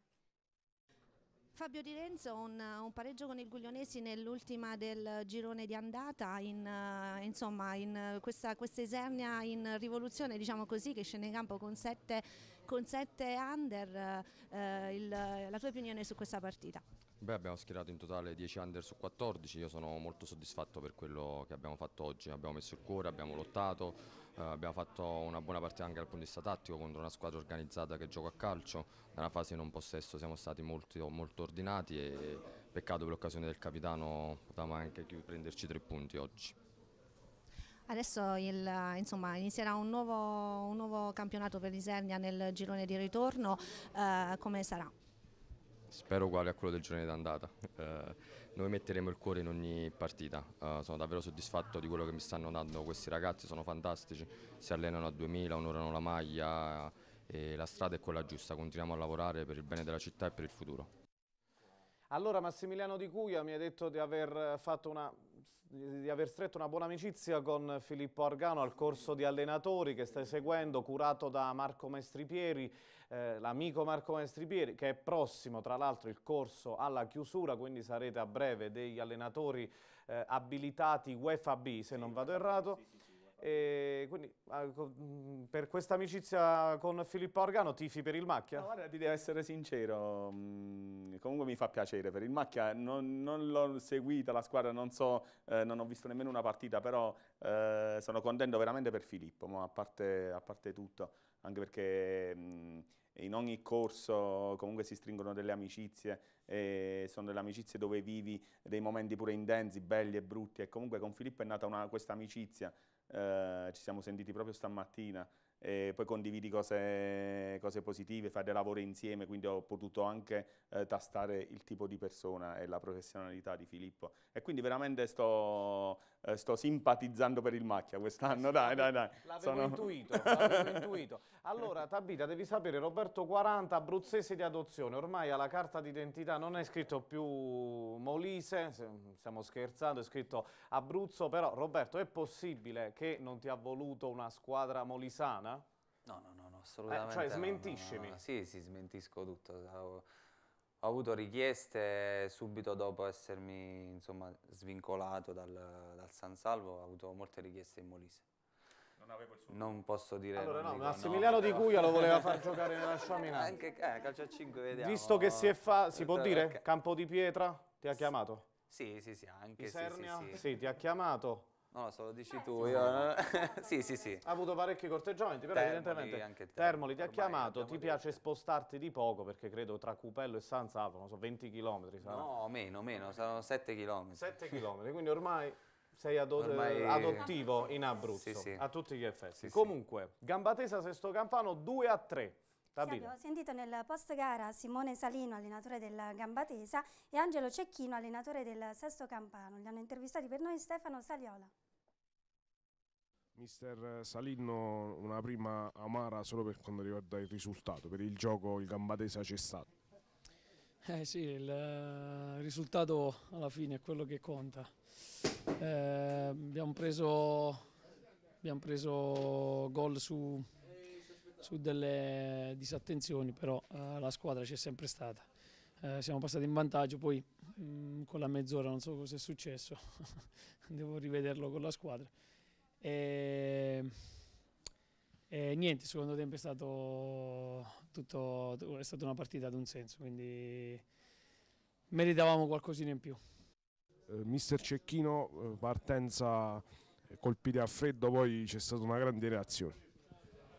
Fabio Di Renzo un, un pareggio con il Guglionesi nell'ultima del girone di andata, in, uh, insomma in eh, questa, questa Isernia in rivoluzione diciamo così che scende in campo con 7 con sette under, uh, il, la tua opinione su questa partita? Beh, abbiamo schierato in totale 10 under su 14, io sono molto soddisfatto per quello che abbiamo fatto oggi, abbiamo messo il cuore, abbiamo lottato, eh, abbiamo fatto una buona partita anche dal punto di vista tattico contro una squadra organizzata che gioca a calcio, nella fase non possesso siamo stati molto, molto ordinati e peccato per l'occasione del capitano potevamo anche prenderci tre punti oggi. Adesso il, insomma, inizierà un nuovo, un nuovo, campionato per l'Isernia nel girone di ritorno, eh, come sarà? spero uguale a quello del giorno d'andata. Eh, noi metteremo il cuore in ogni partita, eh, sono davvero soddisfatto di quello che mi stanno dando questi ragazzi, sono fantastici, si allenano a 2000, onorano la maglia e la strada è quella giusta, continuiamo a lavorare per il bene della città e per il futuro. Allora Massimiliano Di Cuglia mi ha detto di aver fatto una di aver stretto una buona amicizia con Filippo Argano al corso di allenatori che stai seguendo, curato da Marco Mestripieri, eh, l'amico Marco Mestripieri, che è prossimo tra l'altro il corso alla chiusura, quindi sarete a breve degli allenatori eh, abilitati UEFA B, se sì, non vado errato. Sì, sì. E quindi ah, mm, per questa amicizia con Filippo Organo tifi per il Macchia? No, guarda, ti devo essere sincero, mm, comunque mi fa piacere per il Macchia, non, non l'ho seguita la squadra, non so, eh, non ho visto nemmeno una partita, però eh, sono contento veramente per Filippo, ma a parte, a parte tutto, anche perché... Mh, mm, in ogni corso comunque si stringono delle amicizie, e sono delle amicizie dove vivi dei momenti pure intensi, belli e brutti e comunque con Filippo è nata una, questa amicizia eh, ci siamo sentiti proprio stamattina, e poi condividi cose, cose positive, fai dei lavori insieme, quindi ho potuto anche eh, tastare il tipo di persona e la professionalità di Filippo. E quindi veramente sto eh, sto simpatizzando per il macchia quest'anno, dai, dai, dai. <laughs> L'avevo Sono... intuito, l'avevo <laughs> intuito. Allora, Tabita, devi sapere, Roberto 40, abruzzese di adozione, ormai alla carta d'identità non è scritto più Molise, stiamo scherzando, è scritto Abruzzo, però Roberto, è possibile che non ti ha voluto una squadra molisana? No, no, no, no assolutamente. Eh, cioè, smentiscimi. No, no, no. Sì, sì, smentisco tutto ho avuto richieste subito dopo essermi insomma, svincolato dal, dal, San Salvo, ho avuto molte richieste in Molise. Non avevo il suo. Non posso dire. Allora, no, Massimiliano no, Di Cuglia lo voleva far <laughs> giocare nella Sciamina. Anche eh, calcio a 5, vediamo. Visto che si è fa, si può dire? Campo di pietra ti ha chiamato? Sì, sì, sì, anche. Isernia? Sì, sì, sì. sì, ti ha chiamato. Non lo so, lo dici Beh, tu. Sì, io... Eh. <laughs> sì, sì, sì. Ha avuto parecchi corteggiamenti, però Termoli, evidentemente te. Termoli ti ha chiamato, ti piace spostarti di poco perché credo tra Cupello e San Salvo, non so, 20 km sarà. No, meno, meno, sono 7 km. 7 km, quindi ormai sei ado ormai... Eh, adottivo in Abruzzo, sì, sì. a tutti gli effetti. Comunque, Gambatesa Sesto Campano 2 a 3. Sì, abbiamo sentito nel post gara Simone Salino, allenatore del Gambatesa, e Angelo Cecchino, allenatore del Sesto Campano. Li hanno intervistati per noi Stefano Saliola. Mister Salinno, una prima amara solo per quanto riguarda il risultato, per il gioco il Gambadesa c'è stato. Eh sì, il eh, risultato alla fine è quello che conta. Eh, abbiamo, preso, abbiamo preso gol su, su delle disattenzioni, però eh, la squadra c'è sempre stata. Eh, siamo passati in vantaggio, poi mh, mm, con la mezz'ora non so cosa è successo, <laughs> devo rivederlo con la squadra. E, ehm, e niente, il secondo tempo è stato tutto, è stata una partita ad un senso, quindi meritavamo qualcosina in più. Eh, mister Cecchino, eh, partenza eh, colpite a freddo, poi c'è stata una grande reazione.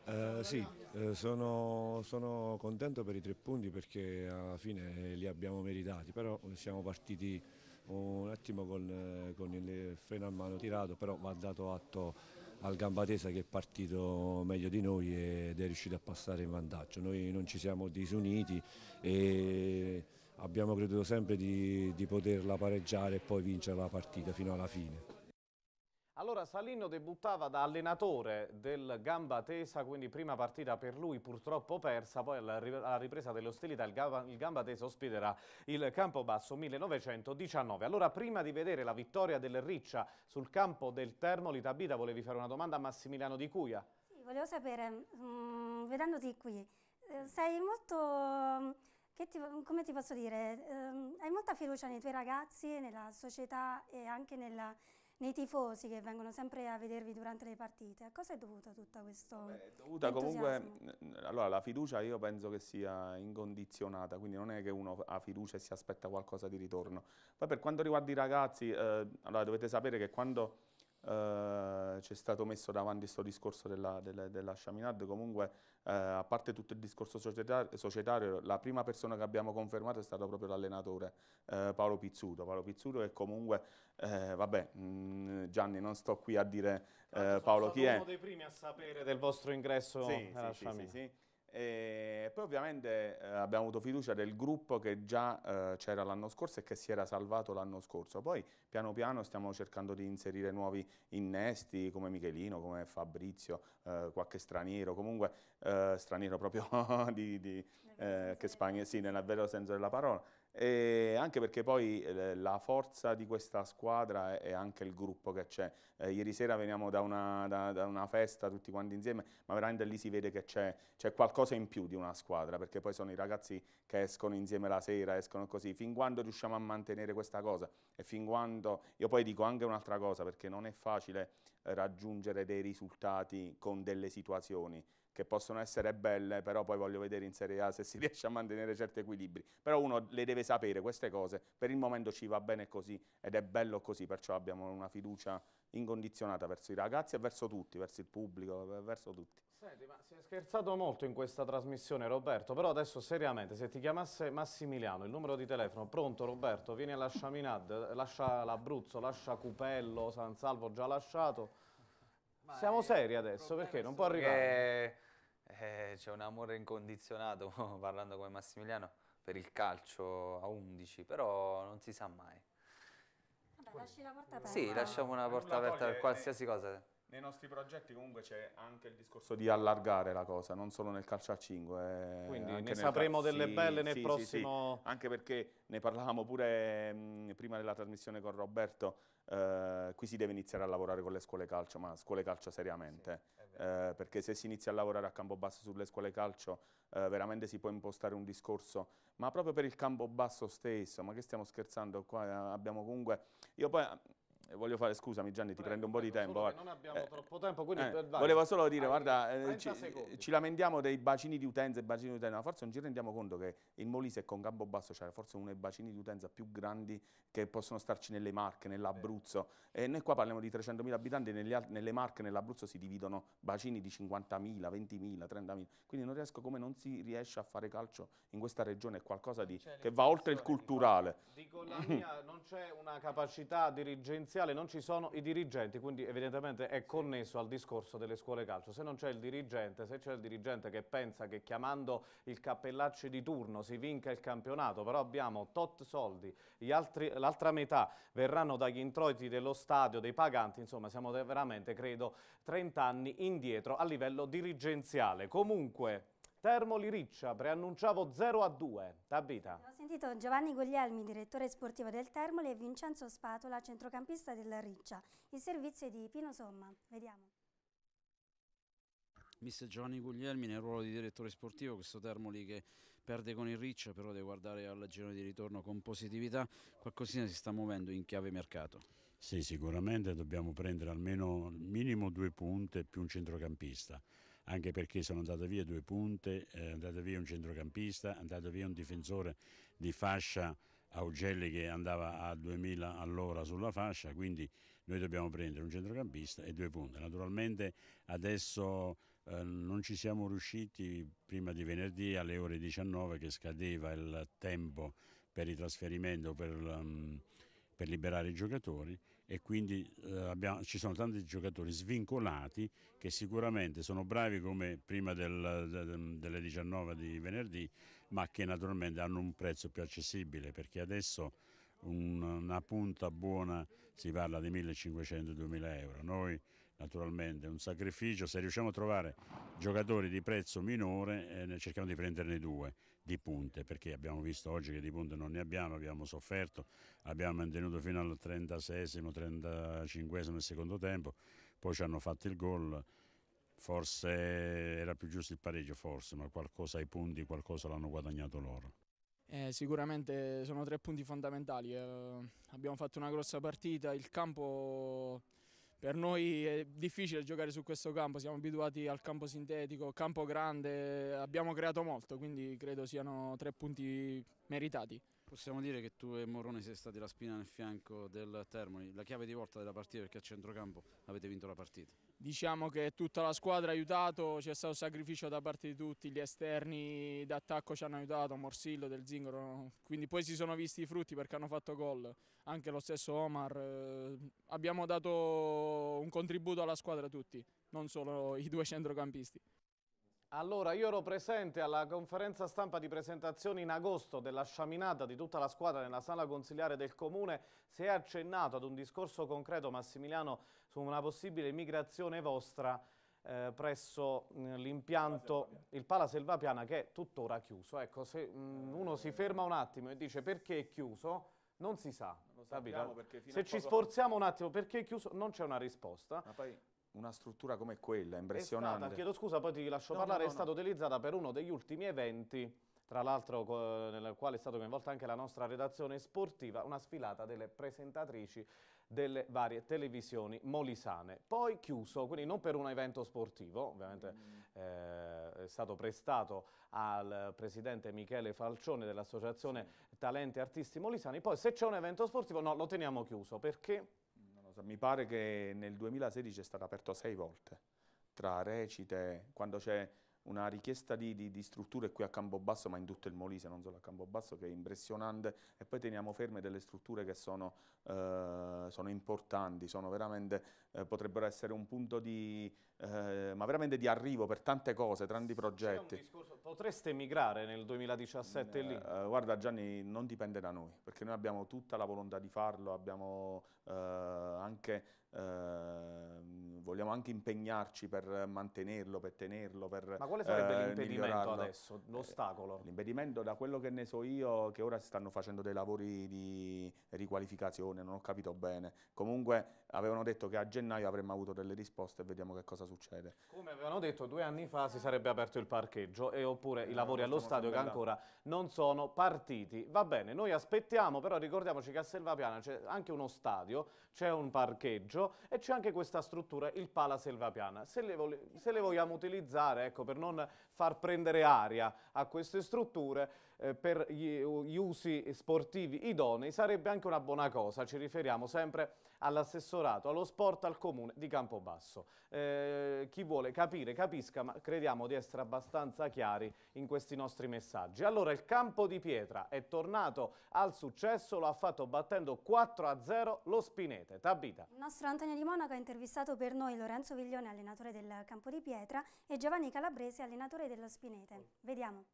Eh, sì, sono, sono, contento per i tre punti perché alla fine li abbiamo meritati, però siamo partiti un attimo con, eh, con, il freno a mano tirato, però va dato atto al Gambatesa che è partito meglio di noi ed è riuscito a passare in vantaggio. Noi non ci siamo disuniti e abbiamo creduto sempre di, di poterla pareggiare e poi vincere la partita fino alla fine. Allora Salino debuttava da allenatore del Gamba Tesa, quindi prima partita per lui purtroppo persa, poi alla ripresa dell'ostilità il, il Gamba Tesa ospiterà il Campobasso 1919. Allora prima di vedere la vittoria del Riccia sul campo del Termoli, Tabita volevi fare una domanda a Massimiliano Di Cuia? Sì, volevo sapere, um, vedendoti qui, eh, sei molto... Ti, come ti posso dire? Um, hai molta fiducia nei tuoi ragazzi, nella società e anche nella nei tifosi che vengono sempre a vedervi durante le partite. A cosa è dovuta tutta questa È dovuta comunque, allora la fiducia io penso che sia incondizionata, quindi non è che uno ha fiducia e si aspetta qualcosa di ritorno. Poi per quanto riguarda i ragazzi, eh, allora dovete sapere che quando... Uh, c'è stato messo davanti questo discorso della, della, della Chaminade, comunque eh, a parte tutto il discorso societario, la prima persona che abbiamo confermato è stato proprio l'allenatore eh, Paolo Pizzuto. Paolo Pizzuto che comunque, eh, vabbè, mh, mm, Gianni non sto qui a dire eh, Paolo chi è. uno dei primi a sapere del vostro ingresso sì, nella eh, sì, sì, sì, sì. E poi ovviamente eh, abbiamo avuto fiducia del gruppo che già eh, c'era l'anno scorso e che si era salvato l'anno scorso. Poi piano piano stiamo cercando di inserire nuovi innesti come Michelino, come Fabrizio, eh, qualche straniero, comunque eh, straniero proprio <laughs> di, di, eh, che Spagna, sì, nel vero senso della parola. E eh, anche perché poi eh, la forza di questa squadra è, è anche il gruppo che c'è. Eh, ieri sera veniamo da una, da, da una, festa tutti quanti insieme, ma veramente lì si vede che c'è qualcosa in più di una squadra, perché poi sono i ragazzi che escono insieme la sera, escono così. Fin quando riusciamo a mantenere questa cosa e fin quando... Io poi dico anche un'altra cosa, perché non è facile eh, raggiungere dei risultati con delle situazioni che possono essere belle, però poi voglio vedere in Serie A se si <laughs> riesce a mantenere certi equilibri. Però uno le deve sapere queste cose, per il momento ci va bene così ed è bello così, perciò abbiamo una fiducia incondizionata verso i ragazzi e verso tutti, verso il pubblico, verso tutti. Senti, ma si è scherzato molto in questa trasmissione Roberto, però adesso seriamente, se ti chiamasse Massimiliano, il numero di telefono, pronto Roberto, vieni alla Chaminade, lascia l'Abruzzo, lascia Cupello, San Salvo già lasciato, ma Siamo seri adesso perché non può arrivare. Eh, c'è un amore incondizionato, <laughs> parlando come Massimiliano, per il calcio a 11, però non si sa mai. Vabbè, lasci la porta aperta. Sì, lasciamo una porta aperta per qualsiasi nei, cosa. Nei nostri progetti comunque c'è anche il discorso di allargare la cosa, non solo nel calcio a 5. Eh, Quindi ne sapremo delle sì, belle nel sì, prossimo... Sì, anche perché ne parlavamo pure mh, mm, prima della trasmissione con Roberto, eh, qui si deve iniziare a lavorare con le scuole calcio, ma scuole calcio seriamente eh, perché se si inizia a lavorare a campo basso sulle scuole calcio eh, veramente si può impostare un discorso, ma proprio per il campo basso stesso, ma che stiamo scherzando qua, eh, abbiamo comunque... Io poi voglio fare, scusami Gianni, ti prendo un po' di tempo. non abbiamo eh, troppo tempo, quindi... Eh, dai, volevo solo dire, guarda, eh, ci, eh, ci, lamentiamo dei bacini di utenza e bacini di utenza, ma forse non ci rendiamo conto che il Molise con Gambo Basso c'è cioè forse uno dei bacini di utenza più grandi che possono starci nelle Marche, nell'Abruzzo. E noi qua parliamo di 300.000 abitanti, nelle, nelle Marche, nell'Abruzzo si dividono bacini di 50.000, 20.000, 30.000. Quindi non riesco come non si riesce a fare calcio in questa regione, è qualcosa di, che va oltre il culturale. Dico la mia, non c'è una capacità dirigenziale parziale non ci sono i dirigenti, quindi evidentemente è connesso al discorso delle scuole calcio. Se non c'è il dirigente, se c'è il dirigente che pensa che chiamando il cappellacci di turno si vinca il campionato, però abbiamo tot soldi, l'altra metà verranno dagli introiti dello stadio, dei paganti, insomma siamo veramente, credo, 30 anni indietro a livello dirigenziale. Comunque... Termoli Riccia, preannunciavo 0 a 2. Tabita. Ho sentito Giovanni Guglielmi, direttore sportivo del Termoli, e Vincenzo Spatola, centrocampista del Riccia. Il servizio è di Pino Somma. Vediamo. Mister Giovanni Guglielmi nel ruolo di direttore sportivo, questo Termoli che perde con il Riccia, però deve guardare al girone di ritorno con positività, qualcosina si sta muovendo in chiave mercato. Sì, sicuramente dobbiamo prendere almeno minimo due punte più un centrocampista anche perché sono andate via due punte, è eh, andato via un centrocampista, è andato via un difensore di fascia Augelli che andava a 2000 all'ora sulla fascia, quindi noi dobbiamo prendere un centrocampista e due punte. Naturalmente adesso eh, non ci siamo riusciti prima di venerdì alle ore 19 che scadeva il tempo per il trasferimento per, ehm, per liberare i giocatori e quindi eh, abbiamo, ci sono tanti giocatori svincolati che sicuramente sono bravi come prima del, de, delle 19 di venerdì, ma che naturalmente hanno un prezzo più accessibile perché adesso una punta buona si parla di 1500-2000 euro. Noi naturalmente è un sacrificio, se riusciamo a trovare giocatori di prezzo minore eh, cerchiamo di prenderne due, di punte, perché abbiamo visto oggi che di punte non ne abbiamo, abbiamo sofferto, abbiamo mantenuto fino al 36esimo, 35esimo e secondo tempo, poi ci hanno fatto il gol, forse era più giusto il pareggio, forse, ma qualcosa ai punti, qualcosa l'hanno guadagnato loro. Eh, sicuramente sono tre punti fondamentali, eh, abbiamo fatto una grossa partita, il campo per noi è difficile giocare su questo campo, siamo abituati al campo sintetico, campo grande, abbiamo creato molto, quindi credo siano tre punti meritati. Possiamo dire che tu e Morone siete stati la spina nel fianco del Termoli, la chiave di volta della partita perché a centrocampo avete vinto la partita. Diciamo che tutta la squadra ha aiutato, c'è stato sacrificio da parte di tutti, gli esterni d'attacco ci hanno aiutato, Morsillo, Del Zingaro, quindi poi si sono visti i frutti perché hanno fatto gol, anche lo stesso Omar, eh, abbiamo dato un contributo alla squadra tutti, non solo i due centrocampisti. Allora, io ero presente alla conferenza stampa di presentazione in agosto della sciaminata di tutta la squadra nella sala consigliare del Comune. Si è accennato ad un discorso concreto, Massimiliano, su una possibile migrazione vostra eh, presso mm, l'impianto, il Pala Selvapiana, che è tuttora chiuso. Ecco, se mh, mm, eh, uno si ferma un attimo e dice perché è chiuso, non si sa. lo Se ci sforziamo un attimo perché è chiuso non c'è una risposta. Poi una struttura come quella, impressionante. È stata, chiedo scusa, poi ti lascio no, parlare, no, no, è stata utilizzata per uno degli ultimi eventi, tra l'altro nel quale è stata coinvolta anche la nostra redazione sportiva, una sfilata delle presentatrici delle varie televisioni molisane. Poi chiuso, quindi non per un evento sportivo, ovviamente mm. eh, è stato prestato al presidente Michele Falcione dell'associazione sì. Talenti Artisti Molisani, poi se c'è un evento sportivo no, lo teniamo chiuso perché cosa. Mi pare che nel 2016 è stato aperto sei volte, tra recite, quando c'è una richiesta di, di, di, strutture qui a Campobasso, ma in tutto il Molise, non solo a Campobasso, che è impressionante, e poi teniamo ferme delle strutture che sono, eh, sono importanti, sono veramente eh, potrebbero essere un punto di, eh, ma veramente di arrivo per tante cose, tanti progetti. Discorso, potreste migrare nel 2017 lì? Eh, guarda Gianni, non dipende da noi, perché noi abbiamo tutta la volontà di farlo, abbiamo eh, anche, vogliamo anche impegnarci per mantenerlo, per tenerlo, per Ma quale sarebbe l'impedimento adesso, l'ostacolo? l'impedimento da quello che ne so io, che ora si stanno facendo dei lavori di riqualificazione, non ho capito bene. Comunque avevano detto che a gennaio gennaio avremmo avuto delle risposte e vediamo che cosa succede. Come avevano detto due anni fa si sarebbe aperto il parcheggio e oppure eh, i lavori allo stadio che ancora non sono partiti. Va bene, noi aspettiamo, però ricordiamoci che a Selvapiana c'è anche uno stadio, c'è un parcheggio e c'è anche questa struttura, il Pala Selvapiana. Se le, se le vogliamo utilizzare, ecco, per non far prendere aria a queste strutture, eh, per gli, gli usi sportivi idonei sarebbe anche una buona cosa. Ci riferiamo sempre all'assessorato, allo sport al comune di Campobasso. Eh, chi vuole capire capisca, ma crediamo di essere abbastanza chiari in questi nostri messaggi. Allora il campo di pietra è tornato al successo, lo ha fatto battendo 4-0 lo Spinete. Tabita. Il nostro Antonio Di Monaco ha intervistato per noi Lorenzo Viglione, allenatore del campo di pietra, e Giovanni Calabrese, allenatore dello Spinete. Vediamo.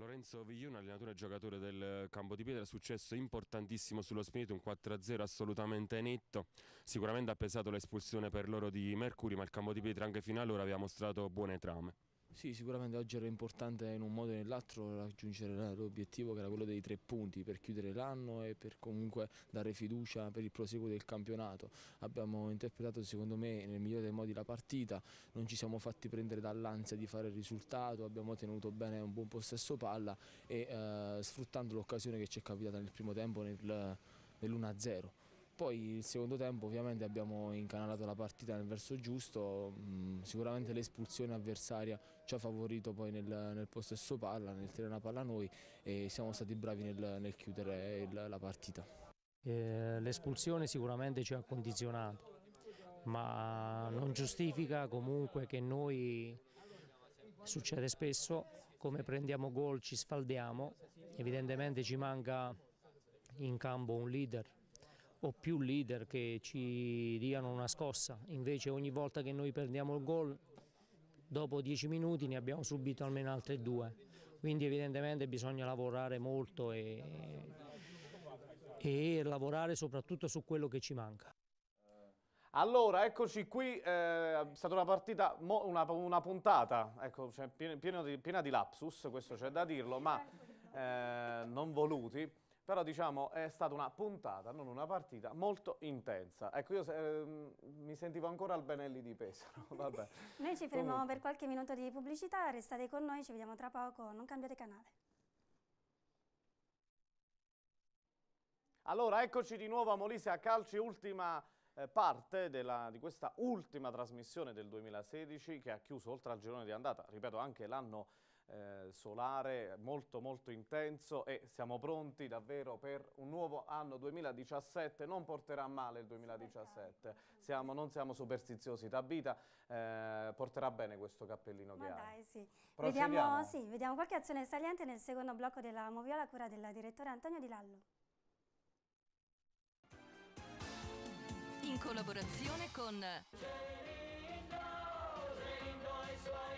Lorenzo Viglione, allenatore e giocatore del campo di pietra, successo importantissimo sullo Spinito, un 4-0 assolutamente netto. Sicuramente ha pesato l'espulsione per loro di Mercuri, ma il campo di pietra anche fino allora aveva mostrato buone trame. Sì, sicuramente oggi era importante in un modo o nell'altro raggiungere l'obiettivo che era quello dei tre punti per chiudere l'anno e per comunque dare fiducia per il proseguo del campionato. Abbiamo interpretato secondo me nel migliore dei modi la partita, non ci siamo fatti prendere dall'ansia di fare il risultato, abbiamo tenuto bene un buon possesso palla e eh, sfruttando l'occasione che ci è capitata nel primo tempo nell'1-0. Poi il secondo tempo ovviamente abbiamo incanalato la partita nel verso giusto, mm, sicuramente l'espulsione avversaria ci ha favorito poi nel, nel possesso palla, nel tirare una palla noi e siamo stati bravi nel, nel chiudere il, la partita. Eh, l'espulsione sicuramente ci ha condizionato, ma non giustifica comunque che noi succede spesso, come prendiamo gol ci sfaldiamo, evidentemente ci manca in campo un leader o più leader che ci diano una scossa, invece ogni volta che noi perdiamo il gol dopo dieci minuti ne abbiamo subito almeno altre due, quindi evidentemente bisogna lavorare molto e, e lavorare soprattutto su quello che ci manca. Allora, eccoci qui, eh, è stata una partita, una, una puntata, ecco, cioè, piena, piena, di, piena, di, lapsus, questo c'è da dirlo, ma eh, non voluti. Però diciamo è stata una puntata, non una partita, molto intensa. Ecco, io eh, mi sentivo ancora al Benelli di Pesaro, <laughs> vabbè. <laughs> noi ci fermiamo Comunque. per qualche minuto di pubblicità, restate con noi, ci vediamo tra poco, non cambiate canale. Allora, eccoci di nuovo a Molise a Calci, ultima eh, parte della, di questa ultima trasmissione del 2016 che ha chiuso oltre al girone di andata, ripeto, anche l'anno eh, solare molto molto intenso e siamo pronti davvero per un nuovo anno 2017, non porterà male il 2017, siamo, non siamo superstiziosi, Tabita eh, porterà bene questo cappellino Ma che dai, sì. Vediamo, sì, vediamo qualche azione saliente nel secondo blocco della Moviola cura del direttore Antonio Di Lallo. in collaborazione con Gerindo, Gerindo e suoi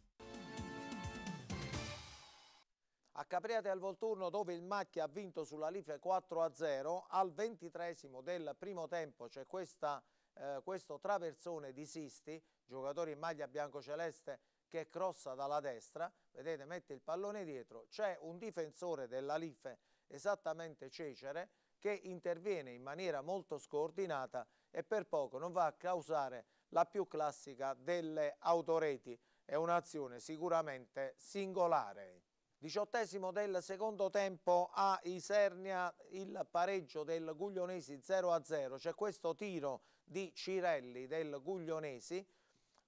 A Capriate al Volturno dove il Macchia ha vinto sulla Life 4-0 al ventitresimo del primo tempo c'è eh, questo traversone di Sisti, giocatore in maglia biancoceleste che crossa dalla destra, vedete mette il pallone dietro, c'è un difensore della Life esattamente Cecere che interviene in maniera molto scordinata e per poco non va a causare la più classica delle autoreti. È un'azione sicuramente singolare. Diciottesimo del secondo tempo a Isernia il pareggio del Guglionesi 0-0. C'è questo tiro di Cirelli del Guglionesi.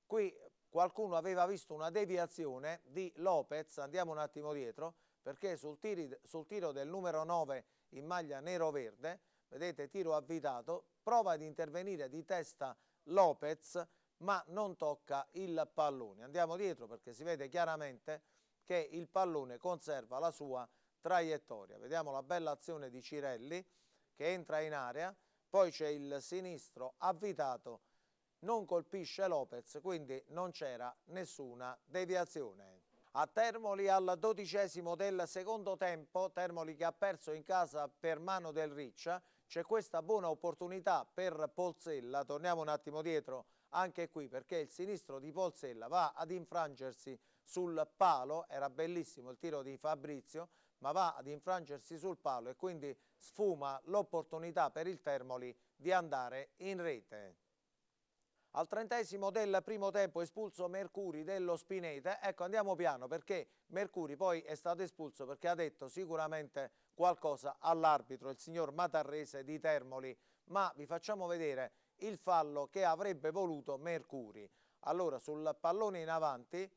Qui qualcuno aveva visto una deviazione di Lopez, andiamo un attimo dietro, perché sul, tiri, sul tiro del numero 9 in maglia nero-verde, vedete tiro avvitato, prova ad intervenire di testa Lopez ma non tocca il pallone. Andiamo dietro perché si vede chiaramente che il pallone conserva la sua traiettoria. Vediamo la bella azione di Cirelli che entra in area, poi c'è il sinistro avvitato, non colpisce Lopez, quindi non c'era nessuna deviazione. A Termoli al dodicesimo del secondo tempo, Termoli che ha perso in casa per mano del Riccia, c'è questa buona opportunità per Polzella, torniamo un attimo dietro anche qui perché il sinistro di Polzella va ad infrangersi sul palo, era bellissimo il tiro di Fabrizio, ma va ad infrangersi sul palo e quindi sfuma l'opportunità per il Termoli di andare in rete. Al trentesimo del primo tempo espulso Mercuri dello Spinete, ecco andiamo piano perché Mercuri poi è stato espulso perché ha detto sicuramente qualcosa all'arbitro, il signor Matarrese di Termoli, ma vi facciamo vedere il fallo che avrebbe voluto Mercuri. Allora sul pallone in avanti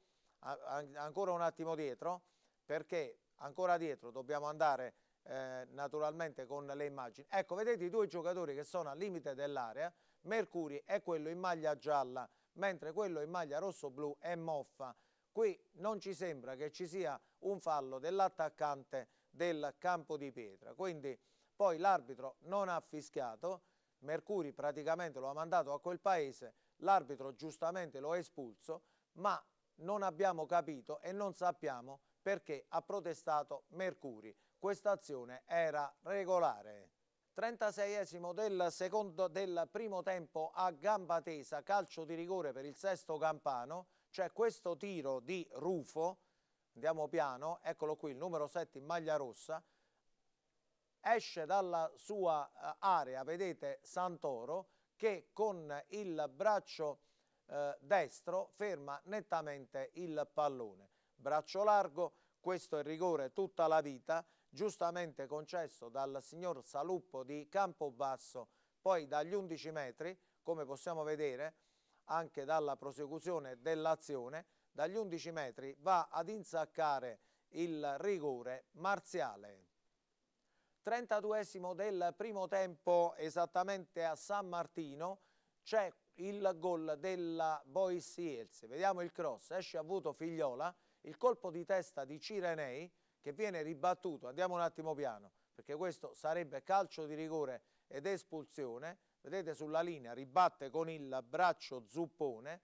ancora un attimo dietro perché ancora dietro dobbiamo andare eh, naturalmente con le immagini. Ecco, vedete i due giocatori che sono al limite dell'area, Mercuri è quello in maglia gialla, mentre quello in maglia rosso-blu è Moffa. Qui non ci sembra che ci sia un fallo dell'attaccante del campo di pietra, quindi poi l'arbitro non ha fischiato, Mercuri praticamente lo ha mandato a quel paese, l'arbitro giustamente lo ha espulso, ma non abbiamo capito e non sappiamo perché ha protestato Mercuri. Questa azione era regolare. 36esimo del, secondo, del primo tempo a gamba tesa, calcio di rigore per il sesto campano, c'è questo tiro di Rufo, andiamo piano, eccolo qui il numero 7 in maglia rossa, esce dalla sua eh, area, vedete Santoro, che con il braccio eh, destro ferma nettamente il pallone. Braccio largo, questo è il rigore tutta la vita, giustamente concesso dal signor Saluppo di Campobasso, poi dagli 11 metri, come possiamo vedere anche dalla prosecuzione dell'azione, dagli 11 metri va ad insaccare il rigore marziale. 32 del primo tempo esattamente a San Martino, c'è il gol della Boisielsi. Vediamo il cross, esce avuto Figliola, il colpo di testa di Cirenei che viene ribattuto, andiamo un attimo piano, perché questo sarebbe calcio di rigore ed espulsione, vedete sulla linea ribatte con il braccio Zuppone,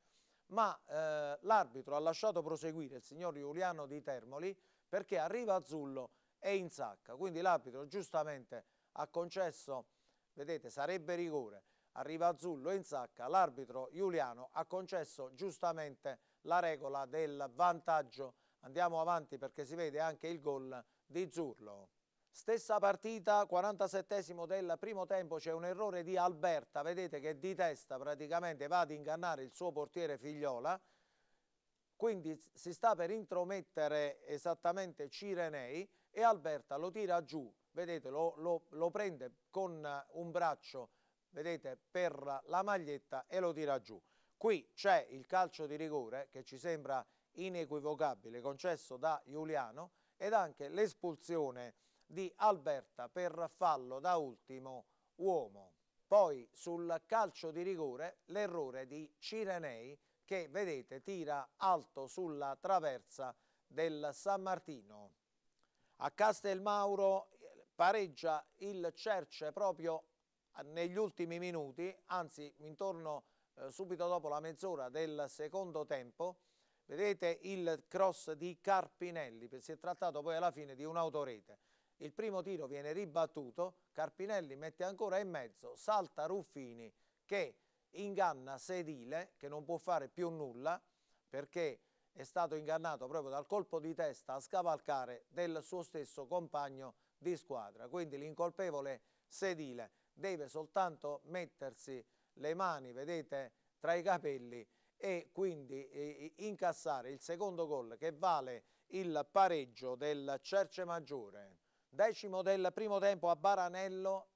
ma eh, l'arbitro ha lasciato proseguire il signor Giuliano di Termoli perché arriva Azzullo e in sacca, quindi l'arbitro giustamente ha concesso, vedete sarebbe rigore, arriva Azzullo in sacca, l'arbitro Giuliano ha concesso giustamente la regola del vantaggio. Andiamo avanti perché si vede anche il gol di Zurlo. Stessa partita, 47 del primo tempo, c'è un errore di Alberta, vedete che di testa praticamente va ad ingannare il suo portiere Figliola, quindi si sta per intromettere esattamente Cirenei e Alberta lo tira giù, vedete lo, lo, lo prende con un braccio vedete, per la maglietta e lo tira giù. Qui c'è il calcio di rigore che ci sembra inequivocabile, concesso da Giuliano, ed anche l'espulsione di Alberta per fallo da ultimo uomo. Poi sul calcio di rigore l'errore di Cirenei che vedete tira alto sulla traversa del San Martino. A Castelmauro eh, pareggia il Cerce proprio negli ultimi minuti, anzi intorno eh, subito dopo la mezz'ora del secondo tempo, vedete il cross di Carpinelli, si è trattato poi alla fine di un'autorete. Il primo tiro viene ribattuto, Carpinelli mette ancora in mezzo, salta Ruffini che inganna Sedile che non può fare più nulla perché è stato ingannato proprio dal colpo di testa a scavalcare del suo stesso compagno di squadra, quindi l'incolpevole Sedile deve soltanto mettersi le mani, vedete, tra i capelli e quindi eh, incassare il secondo gol che vale il pareggio del Cerce Maggiore. Decimo del primo tempo a Baranello,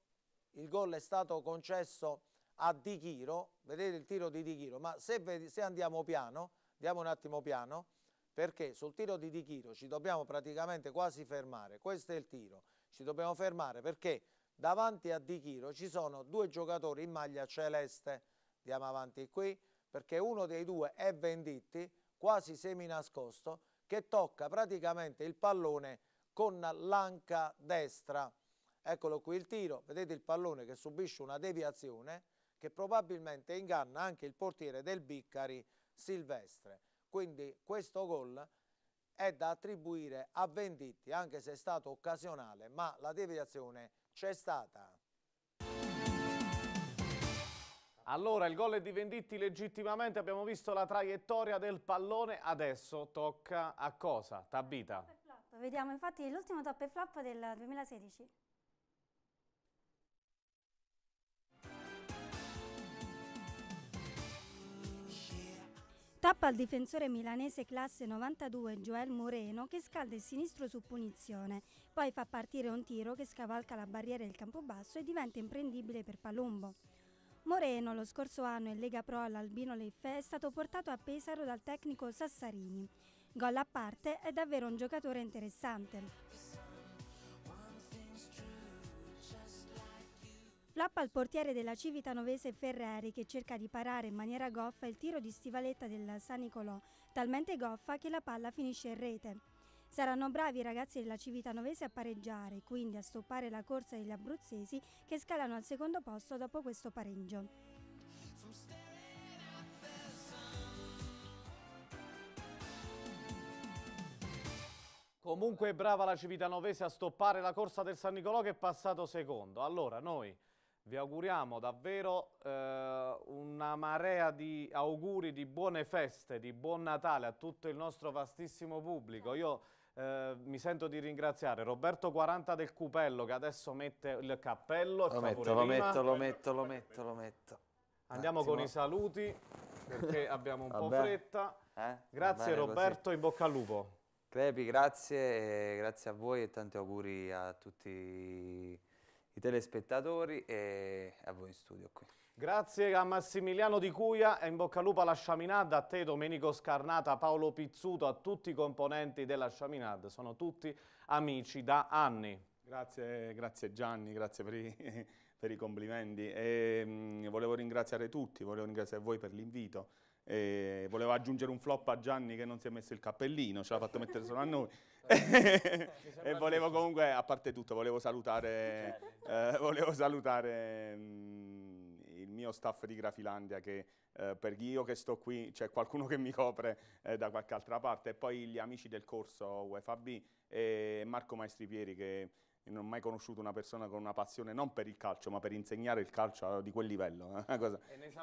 il gol è stato concesso a Di Chiro, vedete il tiro di Di Chiro, ma se, se andiamo piano, andiamo un attimo piano, perché sul tiro di Di Chiro ci dobbiamo praticamente quasi fermare, questo è il tiro, ci dobbiamo fermare perché davanti a Di Chiro ci sono due giocatori in maglia celeste. Andiamo avanti qui perché uno dei due è Venditti, quasi semi nascosto, che tocca praticamente il pallone con l'anca destra. Eccolo qui il tiro, vedete il pallone che subisce una deviazione che probabilmente inganna anche il portiere del Biccari Silvestre. Quindi questo gol è da attribuire a Venditti, anche se è stato occasionale, ma la deviazione c'è stata. Allora il gol è di Venditti legittimamente, abbiamo visto la traiettoria del pallone, adesso tocca a cosa? Tabita. Vediamo infatti l'ultimo top e flop del 2016. Tappa al difensore milanese classe 92 Joel Moreno che scalda il sinistro su punizione, poi fa partire un tiro che scavalca la barriera del campobasso e diventa imprendibile per Palumbo. Moreno lo scorso anno in Lega Pro all'Albino Leffe è stato portato a Pesaro dal tecnico Sassarini. Gol a parte, è davvero un giocatore interessante. Flappa il portiere della Civitanovese Ferreri che cerca di parare in maniera goffa il tiro di stivaletta del San Nicolò, talmente goffa che la palla finisce in rete. Saranno bravi i ragazzi della Civitanovese a pareggiare, quindi a stoppare la corsa degli abruzzesi che scalano al secondo posto dopo questo pareggio. Comunque brava la Civitanovese a stoppare la corsa del San Nicolò che è passato secondo. Allora noi vi auguriamo davvero eh, una marea di auguri di buone feste, di buon Natale a tutto il nostro vastissimo pubblico. Io eh, mi sento di ringraziare Roberto 40 del Cupello che adesso mette il cappello. Lo metto, lo metto, lo metto, lo metto, lo metto. Andiamo Attimo. con i saluti perché abbiamo un po' fretta. Eh? Grazie Roberto, così. in bocca al lupo. Crepi, grazie, grazie a voi e tanti auguri a tutti i telespettatori e a voi in studio qui. Grazie a Massimiliano Di Cuia e in bocca al lupo alla Chaminade, a te Domenico Scarnata, Paolo Pizzuto, a tutti i componenti della Chaminade, sono tutti amici da anni. Grazie, grazie Gianni, grazie per i, <laughs> per i complimenti e, ehm, mh, volevo ringraziare tutti, volevo ringraziare voi per l'invito e voleva aggiungere un flop a Gianni che non si è messo il cappellino, ce l'ha fatto mettere solo a <laughs> noi. Eh, e volevo comunque, a parte tutto, volevo salutare, eh, certo, volevo salutare mh, mm, il mio staff di Grafilandia che eh, per io che sto qui c'è qualcuno che mi copre eh, da qualche altra parte e poi gli amici del corso UEFAB e Marco Maestri Pieri che io non ho mai conosciuto una persona con una passione non per il calcio, ma per insegnare il calcio di quel livello. Eh,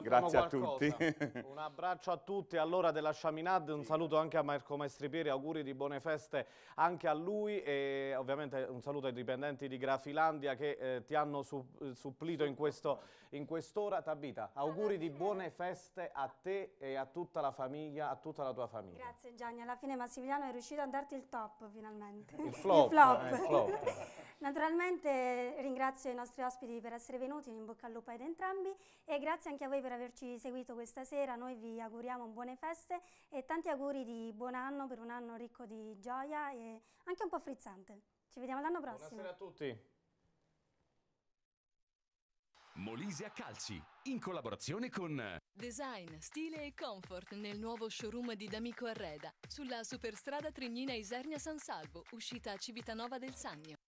grazie a tutti. <laughs> un abbraccio a tutti allora della Chaminade, un saluto anche a Marco Maestripieri, auguri di buone feste anche a lui e ovviamente un saluto ai dipendenti di Grafilandia che eh, ti hanno su, supplito in quest'ora. Tabita, auguri di buone feste a te e a tutta la famiglia, a tutta la tua famiglia. Grazie Gianni, alla fine Massimiliano è riuscito a darti il top finalmente. Il flop. Il flop. Eh, il flop. <laughs> Naturalmente ringrazio i nostri ospiti per essere venuti, in bocca al lupo ad entrambi e grazie anche a voi per averci seguito questa sera. Noi vi auguriamo buone feste e tanti auguri di buon anno per un anno ricco di gioia e anche un po' frizzante. Ci vediamo l'anno prossimo. Buonasera a tutti. Molise a Calci, in collaborazione con Design, stile e comfort nel nuovo showroom di D'Amico Arreda, sulla superstrada Trignina Isernia San Salvo, uscita a Civitanova del Sannio.